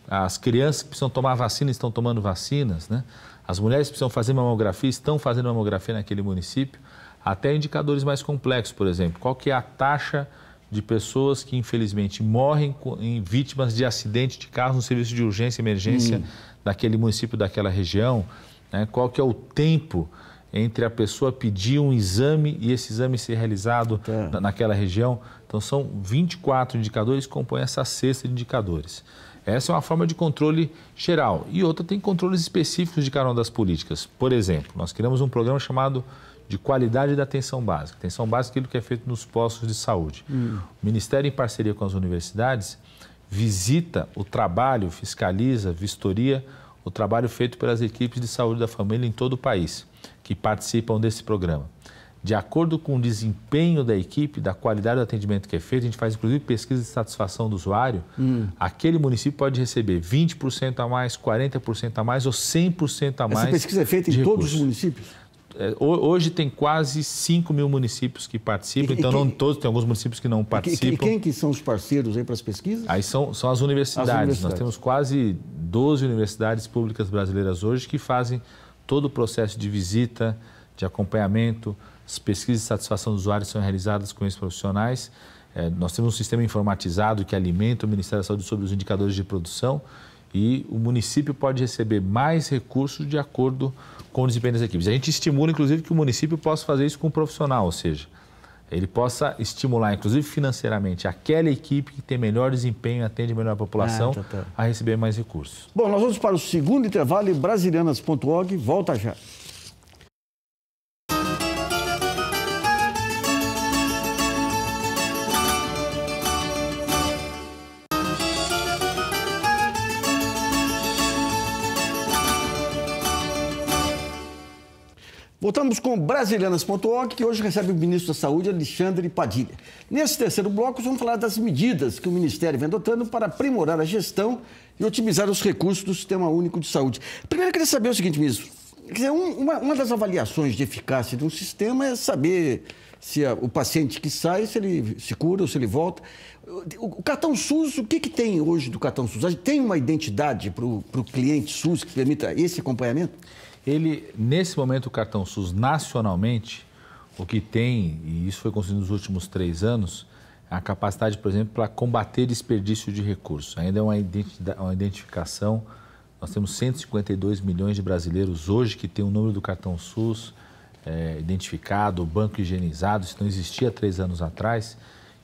As crianças que precisam tomar vacina estão tomando vacinas, né? As mulheres precisam fazer mamografia, estão fazendo mamografia naquele município, até indicadores mais complexos, por exemplo, qual que é a taxa de pessoas que infelizmente morrem em vítimas de acidente de carro no serviço de urgência e emergência hum. daquele município, daquela região, né? qual que é o tempo entre a pessoa pedir um exame e esse exame ser realizado tá. naquela região. Então, são 24 indicadores que compõem essa cesta de indicadores. Essa é uma forma de controle geral. E outra tem controles específicos de cada uma das políticas. Por exemplo, nós criamos um programa chamado de qualidade da atenção básica. Atenção básica é aquilo que é feito nos postos de saúde. Hum. O Ministério, em parceria com as universidades, visita o trabalho, fiscaliza, vistoria o trabalho feito pelas equipes de saúde da família em todo o país que participam desse programa de acordo com o desempenho da equipe, da qualidade do atendimento que é feito, a gente faz inclusive pesquisa de satisfação do usuário, hum. aquele município pode receber 20% a mais, 40% a mais ou 100% a mais. Essa pesquisa é feita em recursos. todos os municípios? É, hoje tem quase 5 mil municípios que participam, e, então e quem, não todos, tem alguns municípios que não participam. E, e, quem que são os parceiros aí para as pesquisas? Aí são, são as, universidades. as universidades. Nós temos quase 12 universidades públicas brasileiras hoje que fazem todo o processo de visita, de acompanhamento, as pesquisas de satisfação dos usuários são realizadas com esses profissionais. É, nós temos um sistema informatizado que alimenta o Ministério da Saúde sobre os indicadores de produção e o município pode receber mais recursos de acordo com o desempenho das equipes. A gente estimula, inclusive, que o município possa fazer isso com um profissional, ou seja, ele possa estimular, inclusive financeiramente, aquela equipe que tem melhor desempenho, atende melhor a população, ah, tá, tá. a receber mais recursos. Bom, nós vamos para o segundo intervalo, brasilianas.org, volta já. Voltamos com brasilianas.org, que hoje recebe o ministro da Saúde, Alexandre Padilha. Nesse terceiro bloco, vamos falar das medidas que o Ministério vem adotando para aprimorar a gestão e otimizar os recursos do Sistema Único de Saúde. Primeiro, eu queria saber o seguinte, ministro. Dizer, uma, uma, das avaliações de eficácia de um sistema é saber se a, o paciente que sai, se ele se cura ou se ele volta. O, o cartão SUS, o que, que tem hoje do cartão SUS? Tem uma identidade para o cliente SUS que permita esse acompanhamento? Ele, nesse momento, o cartão SUS nacionalmente, o que tem, e isso foi conseguido nos últimos três anos, a capacidade, por exemplo, para combater desperdício de recursos. Ainda é uma, uma identificação. Nós temos 152 milhões de brasileiros hoje que têm o número do cartão SUS é, identificado, banco higienizado, isso não existia três anos atrás,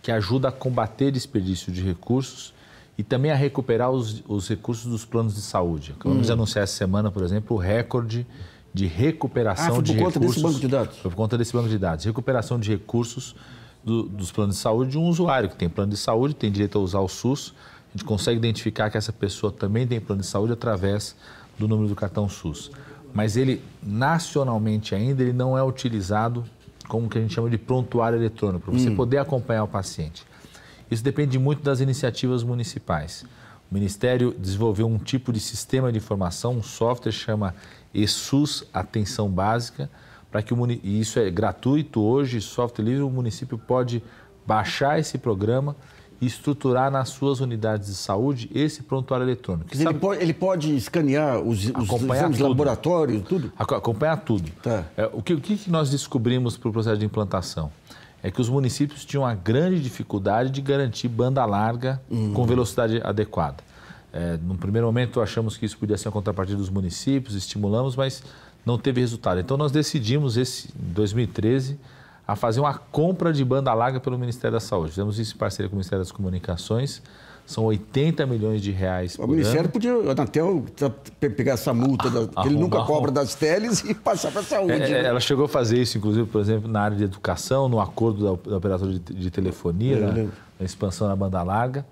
que ajuda a combater desperdício de recursos e também a recuperar os, os recursos dos planos de saúde. Acabamos hum. de anunciar essa semana, por exemplo, o recorde de recuperação ah, de recursos. Por conta desse banco de dados? por conta desse banco de dados. Recuperação de recursos do, dos planos de saúde de um usuário que tem plano de saúde, tem direito a usar o SUS. A gente consegue identificar que essa pessoa também tem plano de saúde através do número do cartão SUS. Mas ele, nacionalmente ainda, ele não é utilizado como que a gente chama de prontuário eletrônico, para você hum. poder acompanhar o paciente. Isso depende muito das iniciativas municipais. O Ministério desenvolveu um tipo de sistema de informação, um software chama ESUS Atenção Básica, para que o e isso é gratuito hoje, software livre, o município pode baixar esse programa e estruturar nas suas unidades de saúde esse prontuário eletrônico. Ele, sabe... pode, ele, pode, escanear os, acompanhar os tudo. laboratórios, tudo? Acompanhar tudo. Tá. É, o, que, o que nós descobrimos para o processo de implantação? é que os municípios tinham uma grande dificuldade de garantir banda larga uhum. com velocidade adequada. É, no primeiro momento achamos que isso podia ser a contrapartida dos municípios, estimulamos, mas não teve resultado. Então nós decidimos esse, em 2013 a fazer uma compra de banda larga pelo Ministério da Saúde. Fizemos isso em parceria com o Ministério das Comunicações são 80 milhões de reais. O Ministério ano. podia, até pegar essa multa da, que ele nunca cobra das teles e passar para a saúde. É, é, né? Ela chegou a fazer isso, inclusive, por exemplo, na área de educação, no acordo da, da operadora de, de telefonia, na, na, expansão da banda larga.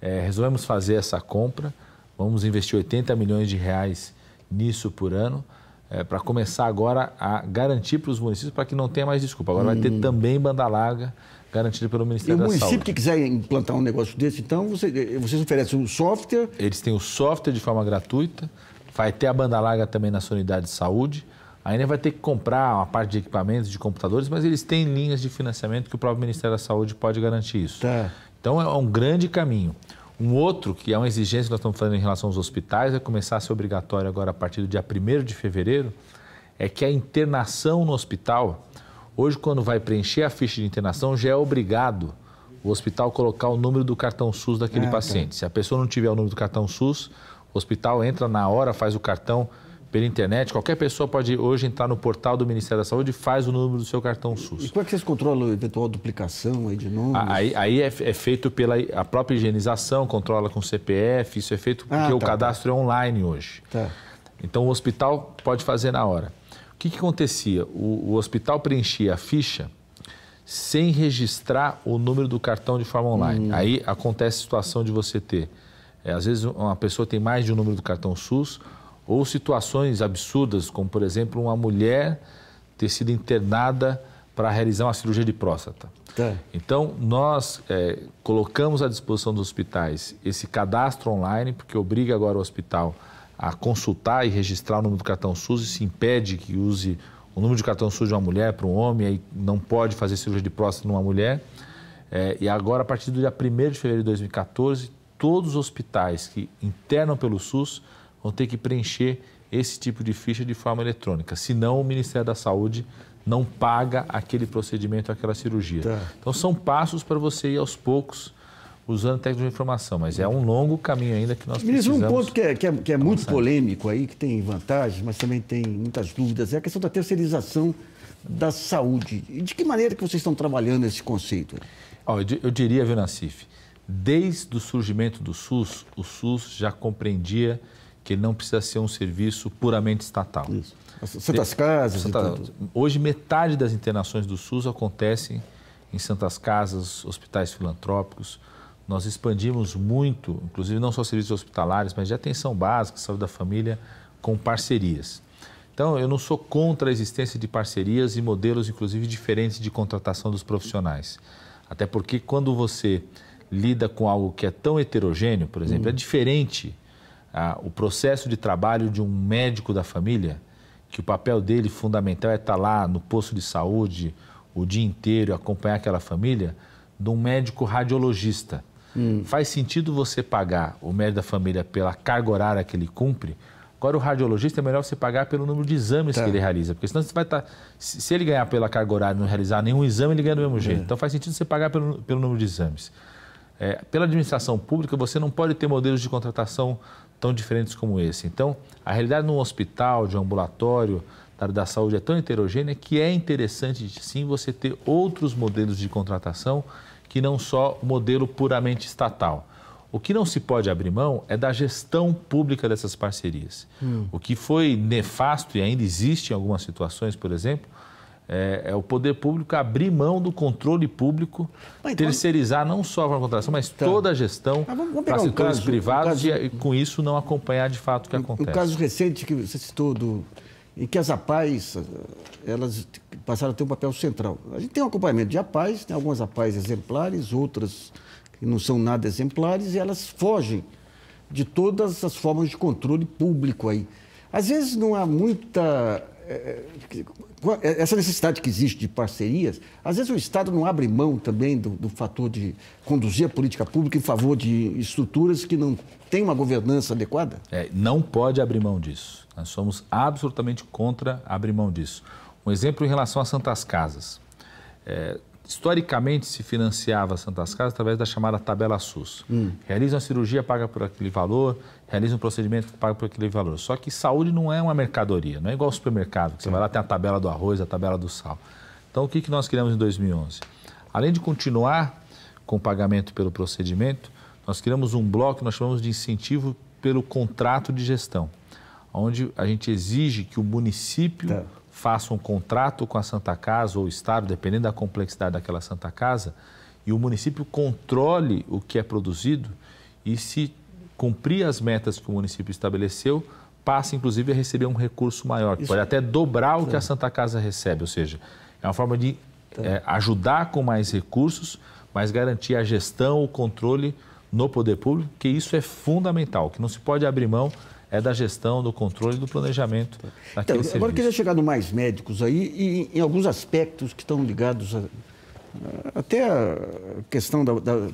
É, resolvemos fazer essa compra, vamos investir 80 milhões de reais nisso por ano. É, para começar agora a garantir para os municípios para que não tenha mais desculpa. Agora hum. vai ter hum. também banda larga garantido pelo Ministério da Saúde. o município que quiser implantar um negócio desse, então, você, vocês oferecem o um software? Eles têm o software de forma gratuita, vai ter a banda larga também na sua unidade de saúde, ainda vai ter que comprar uma parte de equipamentos, de computadores, mas eles têm linhas de financiamento que o próprio Ministério da Saúde pode garantir isso. Tá. Então, é um grande caminho. Um outro, que é uma exigência que nós estamos falando em relação aos hospitais, vai é começar a ser obrigatório agora a partir do dia 1 de fevereiro, é que a internação no hospital Hoje, quando vai preencher a ficha de internação, já é obrigado o hospital colocar o número do cartão SUS daquele ah, tá. paciente. Tá. Se a pessoa não tiver o número do cartão SUS, o hospital entra na hora, faz o cartão pela internet. Qualquer pessoa pode hoje entrar no portal do Ministério da Saúde e faz o número do seu cartão SUS. E como é que vocês controlam a eventual duplicação aí de números? Aí, aí é, é, feito pela a própria higienização, controla com CPF, isso é feito ah, porque ah, tá, o tá. cadastro tá. é online hoje. Tá. Então o hospital pode fazer na hora que, que acontecia? O, o, hospital preenchia a ficha sem registrar o número do cartão de forma online. Hum. Aí acontece a situação de você ter, é, às vezes, uma pessoa tem mais de um número do cartão SUS, ou situações absurdas, como, por exemplo, uma mulher ter sido internada para realizar uma cirurgia de próstata. Tá. Então, nós é, colocamos à disposição dos hospitais esse cadastro online, porque obriga agora o hospital a consultar e registrar o número do cartão SUS e se impede que use o número de cartão SUS de uma mulher para um homem, aí não pode fazer cirurgia de próstata numa mulher. É, e agora, a partir do dia 1 de fevereiro de 2014, todos os hospitais que internam pelo SUS vão ter que preencher esse tipo de ficha de forma eletrônica, senão o Ministério da Saúde não paga aquele procedimento, aquela cirurgia. Tá. Então, são passos para você ir aos poucos usando tecnologia de informação, mas é um longo caminho ainda que nós Ministro, precisamos. um ponto que é, que é, que é muito polêmico aí, que tem vantagens, mas também tem muitas dúvidas, é a questão da terceirização da saúde. E de que maneira que vocês estão trabalhando esse conceito? eu, diria, viu, Nassif, desde o surgimento do SUS, o SUS já compreendia que ele não precisa ser um serviço puramente estatal. Isso. Santas Casas. Santa, hoje, metade das internações do SUS acontecem em Santas Casas, hospitais filantrópicos. Nós expandimos muito, inclusive não só serviços hospitalares, mas de atenção básica, saúde da família, com parcerias. Então, eu não sou contra a existência de parcerias e modelos, inclusive, diferentes de contratação dos profissionais. Até porque quando você lida com algo que é tão heterogêneo, por exemplo, é hum. diferente ah, o processo de trabalho de um médico da família, que o papel dele fundamental é estar tá lá no posto de saúde o dia inteiro, acompanhar aquela família, de um médico radiologista, Hum. Faz sentido você pagar o médico da família pela carga horária que ele cumpre? Agora, o radiologista é melhor você pagar pelo número de exames tá. que ele realiza, porque senão você vai tá, estar. Se ele ganhar pela carga horária e não realizar nenhum exame, ele ganha do mesmo é. jeito. É. Então faz sentido você pagar pelo, pelo número de exames. É, pela administração pública, você não pode ter modelos de contratação tão diferentes como esse. Então, a realidade num hospital, de um ambulatório, da área da saúde é tão heterogênea que é interessante, sim, você ter outros modelos de contratação que não só o modelo puramente estatal. O que não se pode abrir mão é da gestão pública dessas parcerias. Hum. O que foi nefasto e ainda existe em algumas situações, por exemplo, é, é, o poder público abrir mão do controle público, mas, então- terceirizar então, não só a contratação, mas então, toda a gestão para setores um caso, privados um caso, e, com isso não acompanhar de fato o que acontece. O caso recente que você citou do em que as APAES eh, elas passaram a ter um papel central. A gente tem um acompanhamento de APAES, tem algumas APAES exemplares, outras que não são nada exemplares, e elas fogem de todas as formas de controle público aí. Às vezes não há muita. Eh, eh, essa necessidade que existe de parcerias, às vezes o Estado não abre mão também do, do fator de conduzir a política pública em favor de estruturas que não têm uma governança adequada? É, não pode abrir mão disso. Nós somos absolutamente contra abrir mão disso. Um exemplo em relação às Santas Casas. É, historicamente se financiava as Santas Casas através da chamada tabela SUS. Hum. Realiza uma cirurgia, paga por aquele valor, realiza um procedimento, paga por aquele valor. Só que saúde não é uma mercadoria, não é igual ao supermercado, que você vai lá tem a tabela do arroz, a tabela do sal. Então, o que, que nós criamos em 2011? Além de continuar com o pagamento pelo procedimento, nós criamos um bloco que nós chamamos de incentivo pelo contrato de gestão onde a gente exige que o município tá. faça um contrato com a Santa Casa ou o Estado, dependendo da complexidade daquela Santa Casa, e o município controle o que é produzido e se cumprir as metas que o município estabeleceu, passa inclusive a receber um recurso maior, que Isso. pode até dobrar o tá. que a tá. Santa Casa recebe, ou seja, é uma forma de tá. é, ajudar com mais recursos, mas garantir a gestão, o controle no poder público, que isso é fundamental, que não se pode abrir mão é da gestão, do controle e do planejamento daquele então, Agora eu queria chegar no mais médicos aí e em alguns aspectos que estão ligados a, até a questão da, da,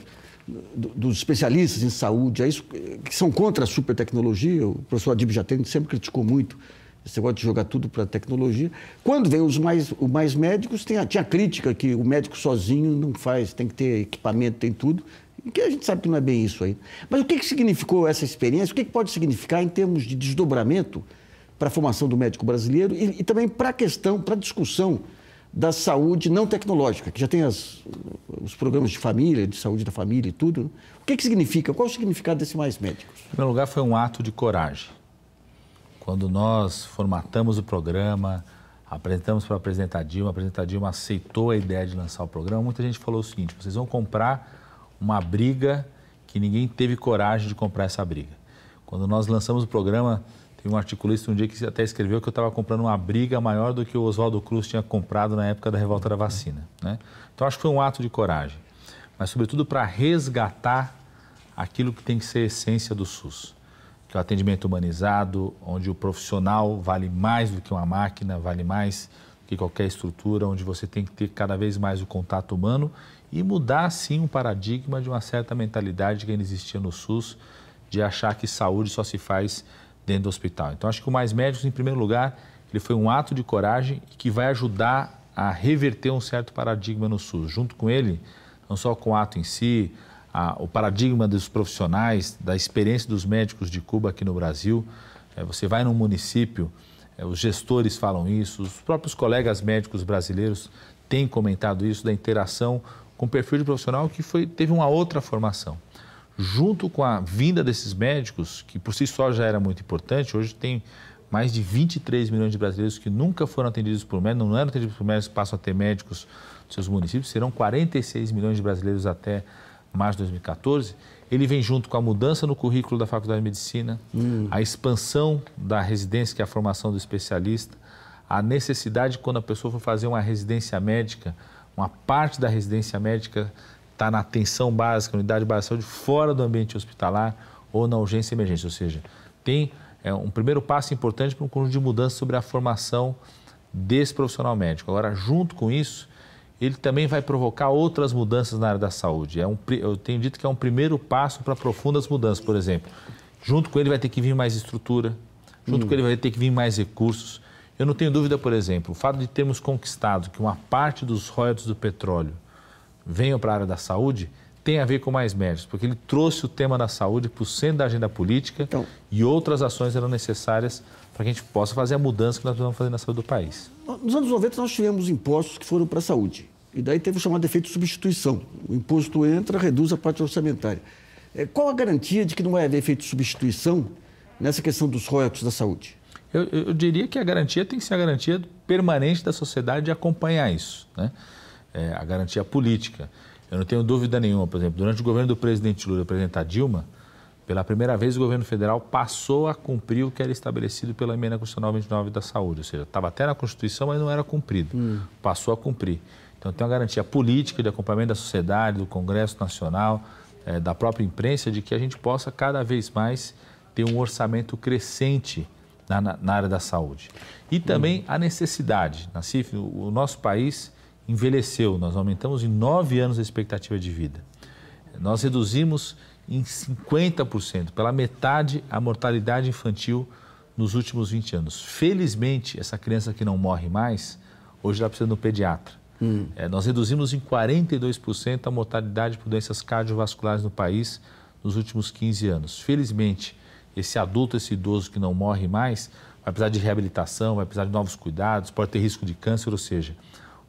dos especialistas em saúde, isso, que são contra a supertecnologia. O professor Adib Jatene sempre criticou muito esse negócio de jogar tudo para a tecnologia. Quando vem os mais, os mais médicos, tem a, tinha a crítica que o médico sozinho não faz, tem que ter equipamento, tem tudo. Porque a gente sabe que não é bem isso aí. Mas o que, que significou essa experiência? O que, que pode significar em termos de desdobramento para a formação do médico brasileiro e, e também para a questão, para a discussão da saúde não tecnológica, que já tem as, os programas de família, de saúde da família e tudo. Né? O que, que significa? Qual o significado desse Mais Médicos? Em primeiro lugar, foi um ato de coragem. Quando nós formatamos o programa, apresentamos para a presidenta Dilma, a presidenta Dilma aceitou a ideia de lançar o programa, muita gente falou o seguinte, vocês vão comprar uma briga que ninguém teve coragem de comprar essa briga. Quando nós lançamos o programa, teve um articulista um dia que até escreveu que eu estava comprando uma briga maior do que o Oswaldo Cruz tinha comprado na época da revolta da vacina. Né? Então acho que foi um ato de coragem, mas sobretudo para resgatar aquilo que tem que ser a essência do SUS, que é o atendimento humanizado, onde o profissional vale mais do que uma máquina, vale mais do que qualquer estrutura, onde você tem que ter cada vez mais o contato humano e mudar sim um paradigma de uma certa mentalidade que ainda existia no SUS de achar que saúde só se faz dentro do hospital. Então acho que o Mais Médicos, em primeiro lugar, ele foi um ato de coragem que vai ajudar a reverter um certo paradigma no SUS. Junto com ele, não só com o ato em si, a, o paradigma dos profissionais, da experiência dos médicos de Cuba aqui no Brasil. É, você vai num município, é, os gestores falam isso, os próprios colegas médicos brasileiros têm comentado isso, da interação com perfil de profissional que foi, teve uma outra formação. Junto com a vinda desses médicos, que por si só já era muito importante, hoje tem mais de 23 milhões de brasileiros que nunca foram atendidos por médicos, não eram atendidos por médicos, passam a ter médicos nos seus municípios, serão 46 milhões de brasileiros até março de 2014. Ele vem junto com a mudança no currículo da Faculdade de Medicina, hum. a expansão da residência, que é a formação do especialista, a necessidade, quando a pessoa for fazer uma residência médica, uma parte da residência médica está na atenção básica, unidade básica de saúde, fora do ambiente hospitalar ou na urgência e emergência. Ou seja, tem é, um primeiro passo importante para um conjunto de mudanças sobre a formação desse profissional médico. Agora, junto com isso, ele também vai provocar outras mudanças na área da saúde. É um, eu tenho dito que é um primeiro passo para profundas mudanças, por exemplo. Junto com ele vai ter que vir mais estrutura, junto hum. com ele vai ter que vir mais recursos, eu não tenho dúvida, por exemplo, o fato de termos conquistado que uma parte dos royalties do petróleo venham para a área da saúde tem a ver com mais médicos, porque ele trouxe o tema da saúde para o centro da agenda política então, e outras ações eram necessárias para que a gente possa fazer a mudança que nós precisamos fazer na saúde do país. Nos anos 90 nós tivemos impostos que foram para a saúde. E daí teve o chamado efeito de substituição. O imposto entra, reduz a parte orçamentária. É, qual a garantia de que não vai haver efeito de substituição nessa questão dos royalties da saúde? Eu, eu, diria que a garantia tem que ser a garantia permanente da sociedade de acompanhar isso, né? É, a garantia política. Eu não tenho dúvida nenhuma, por exemplo, durante o governo do presidente Lula, apresentar Dilma, pela primeira vez o governo federal passou a cumprir o que era estabelecido pela emenda constitucional 29 da saúde, ou seja, estava até na Constituição, mas não era cumprido. Hum. Passou a cumprir. Então tem uma garantia política de acompanhamento da sociedade, do Congresso Nacional, é, da própria imprensa, de que a gente possa cada vez mais ter um orçamento crescente na, na área da saúde. E também uhum. a necessidade. Nassif, o, o nosso país envelheceu, nós aumentamos em nove anos a expectativa de vida. Nós reduzimos em 50%, pela metade, a mortalidade infantil nos últimos 20 anos. Felizmente, essa criança que não morre mais, hoje ela precisa de um pediatra. Hum. É, nós reduzimos em 42% a mortalidade por doenças cardiovasculares no país nos últimos 15 anos. Felizmente, esse adulto, esse idoso que não morre mais, vai precisar de reabilitação, vai precisar de novos cuidados, pode ter risco de câncer, ou seja,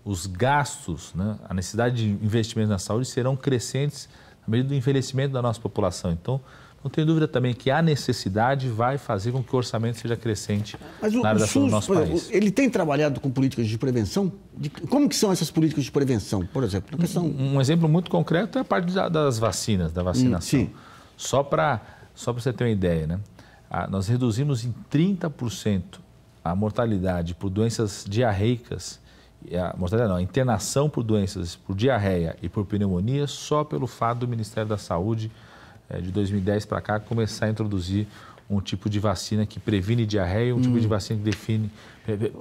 os gastos, né, a necessidade de investimento na saúde serão crescentes à medida do envelhecimento da nossa população. Então, não tenho dúvida também que a necessidade vai fazer com que o orçamento seja crescente Mas na área da saúde do nosso exemplo, país. Ele tem trabalhado com políticas de prevenção? De, como que são essas políticas de prevenção, por exemplo? Questão... Um, um, exemplo muito concreto é a parte da, das vacinas, da hum, vacinação. Hum, Só para só para você ter uma ideia, né? Ah, nós reduzimos em 30% a mortalidade por doenças diarreicas, a mortalidade não, a internação por doenças por diarreia e por pneumonia só pelo fato do Ministério da Saúde eh, de 2010 para cá começar a introduzir um tipo de vacina que previne diarreia e um hum. tipo de hum. vacina que define,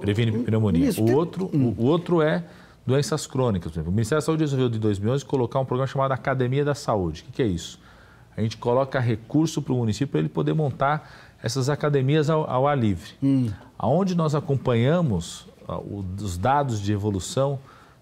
previne hum. pneumonia. Isso, o, outro, hum. o, o outro é doenças crônicas. O Ministério da Saúde resolveu, de 2011, colocar um programa chamado Academia da Saúde. O que, que é isso? a gente coloca recurso para o município para ele poder montar essas academias ao, ao ar livre. Hum. Aonde nós acompanhamos ah, os dados de evolução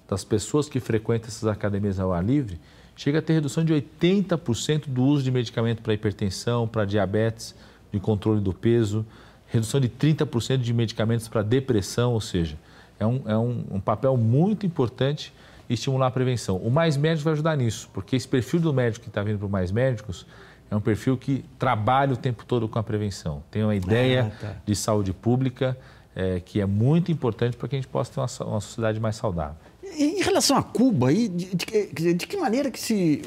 das pessoas que frequentam essas academias ao ar livre, chega a ter redução de 80% do uso de medicamento para hipertensão, para diabetes, de controle do peso, redução de 30% de medicamentos para depressão, ou seja, é um, é um, um papel muito importante e estimular a prevenção. O Mais Médicos vai ajudar nisso, porque esse perfil do médico que está vindo para o Mais Médicos é um perfil que trabalha o tempo todo com a prevenção. Tem uma ideia ah, tá. de saúde pública é, que é muito importante para que a gente possa ter uma, uma sociedade mais saudável. Em relação a Cuba, de, de, de que maneira que se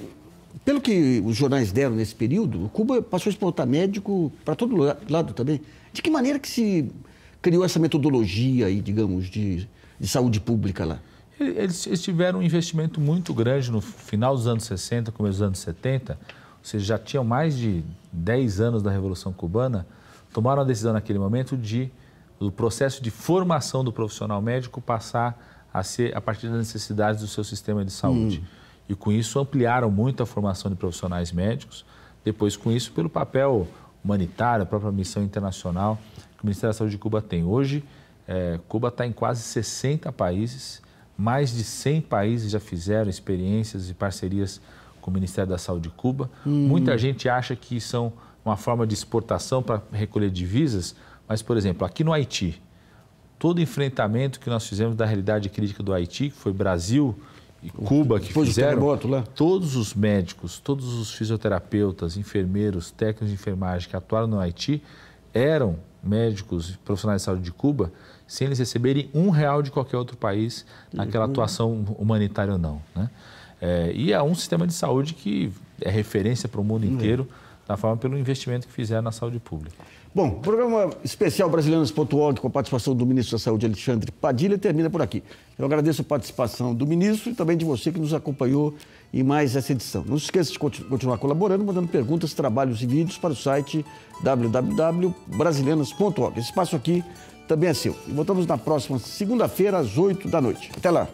pelo que os jornais deram nesse período, Cuba passou a exportar médico para todo lado também. De que maneira que se criou essa metodologia aí, digamos, de, de saúde pública lá? Eles, eles tiveram um investimento muito grande no final dos anos 60, começo dos anos 70, ou seja, já tinham mais de 10 anos da Revolução Cubana, tomaram a decisão naquele momento de o processo de formação do profissional médico passar a ser a partir das necessidades do seu sistema de saúde. Hum. E com isso ampliaram muito a formação de profissionais médicos. Depois, com isso, pelo papel humanitário, a própria missão internacional que o Ministério da Saúde de Cuba tem. Hoje, é, Cuba está em quase 60 países mais de 100 países já fizeram experiências e parcerias com o Ministério da Saúde de Cuba. Hum. Muita gente acha que são uma forma de exportação para recolher divisas, mas, por exemplo, aqui no Haiti, todo enfrentamento que nós fizemos da realidade crítica do Haiti, que foi Brasil e Cuba que Depois fizeram, todos os médicos, todos os fisioterapeutas, enfermeiros, técnicos de enfermagem que atuaram no Haiti eram médicos profissionais de saúde de Cuba se eles receberem um real de qualquer outro país naquela uhum. atuação humanitária ou não. Né? É, e é um sistema de saúde que é referência para o mundo uhum. inteiro, uhum. da forma pelo investimento que fizeram na saúde pública. Bom, o programa especial Brasileiros.org com a participação do ministro da Saúde, Alexandre Padilha, termina por aqui. Eu agradeço a participação do ministro e também de você que nos acompanhou em mais essa edição. Não se esqueça de continuar colaborando, mandando perguntas, trabalhos e vídeos para o site www.brasileiros.org. Esse espaço aqui também é seu. E voltamos na próxima segunda-feira, às 8 da noite. Até lá.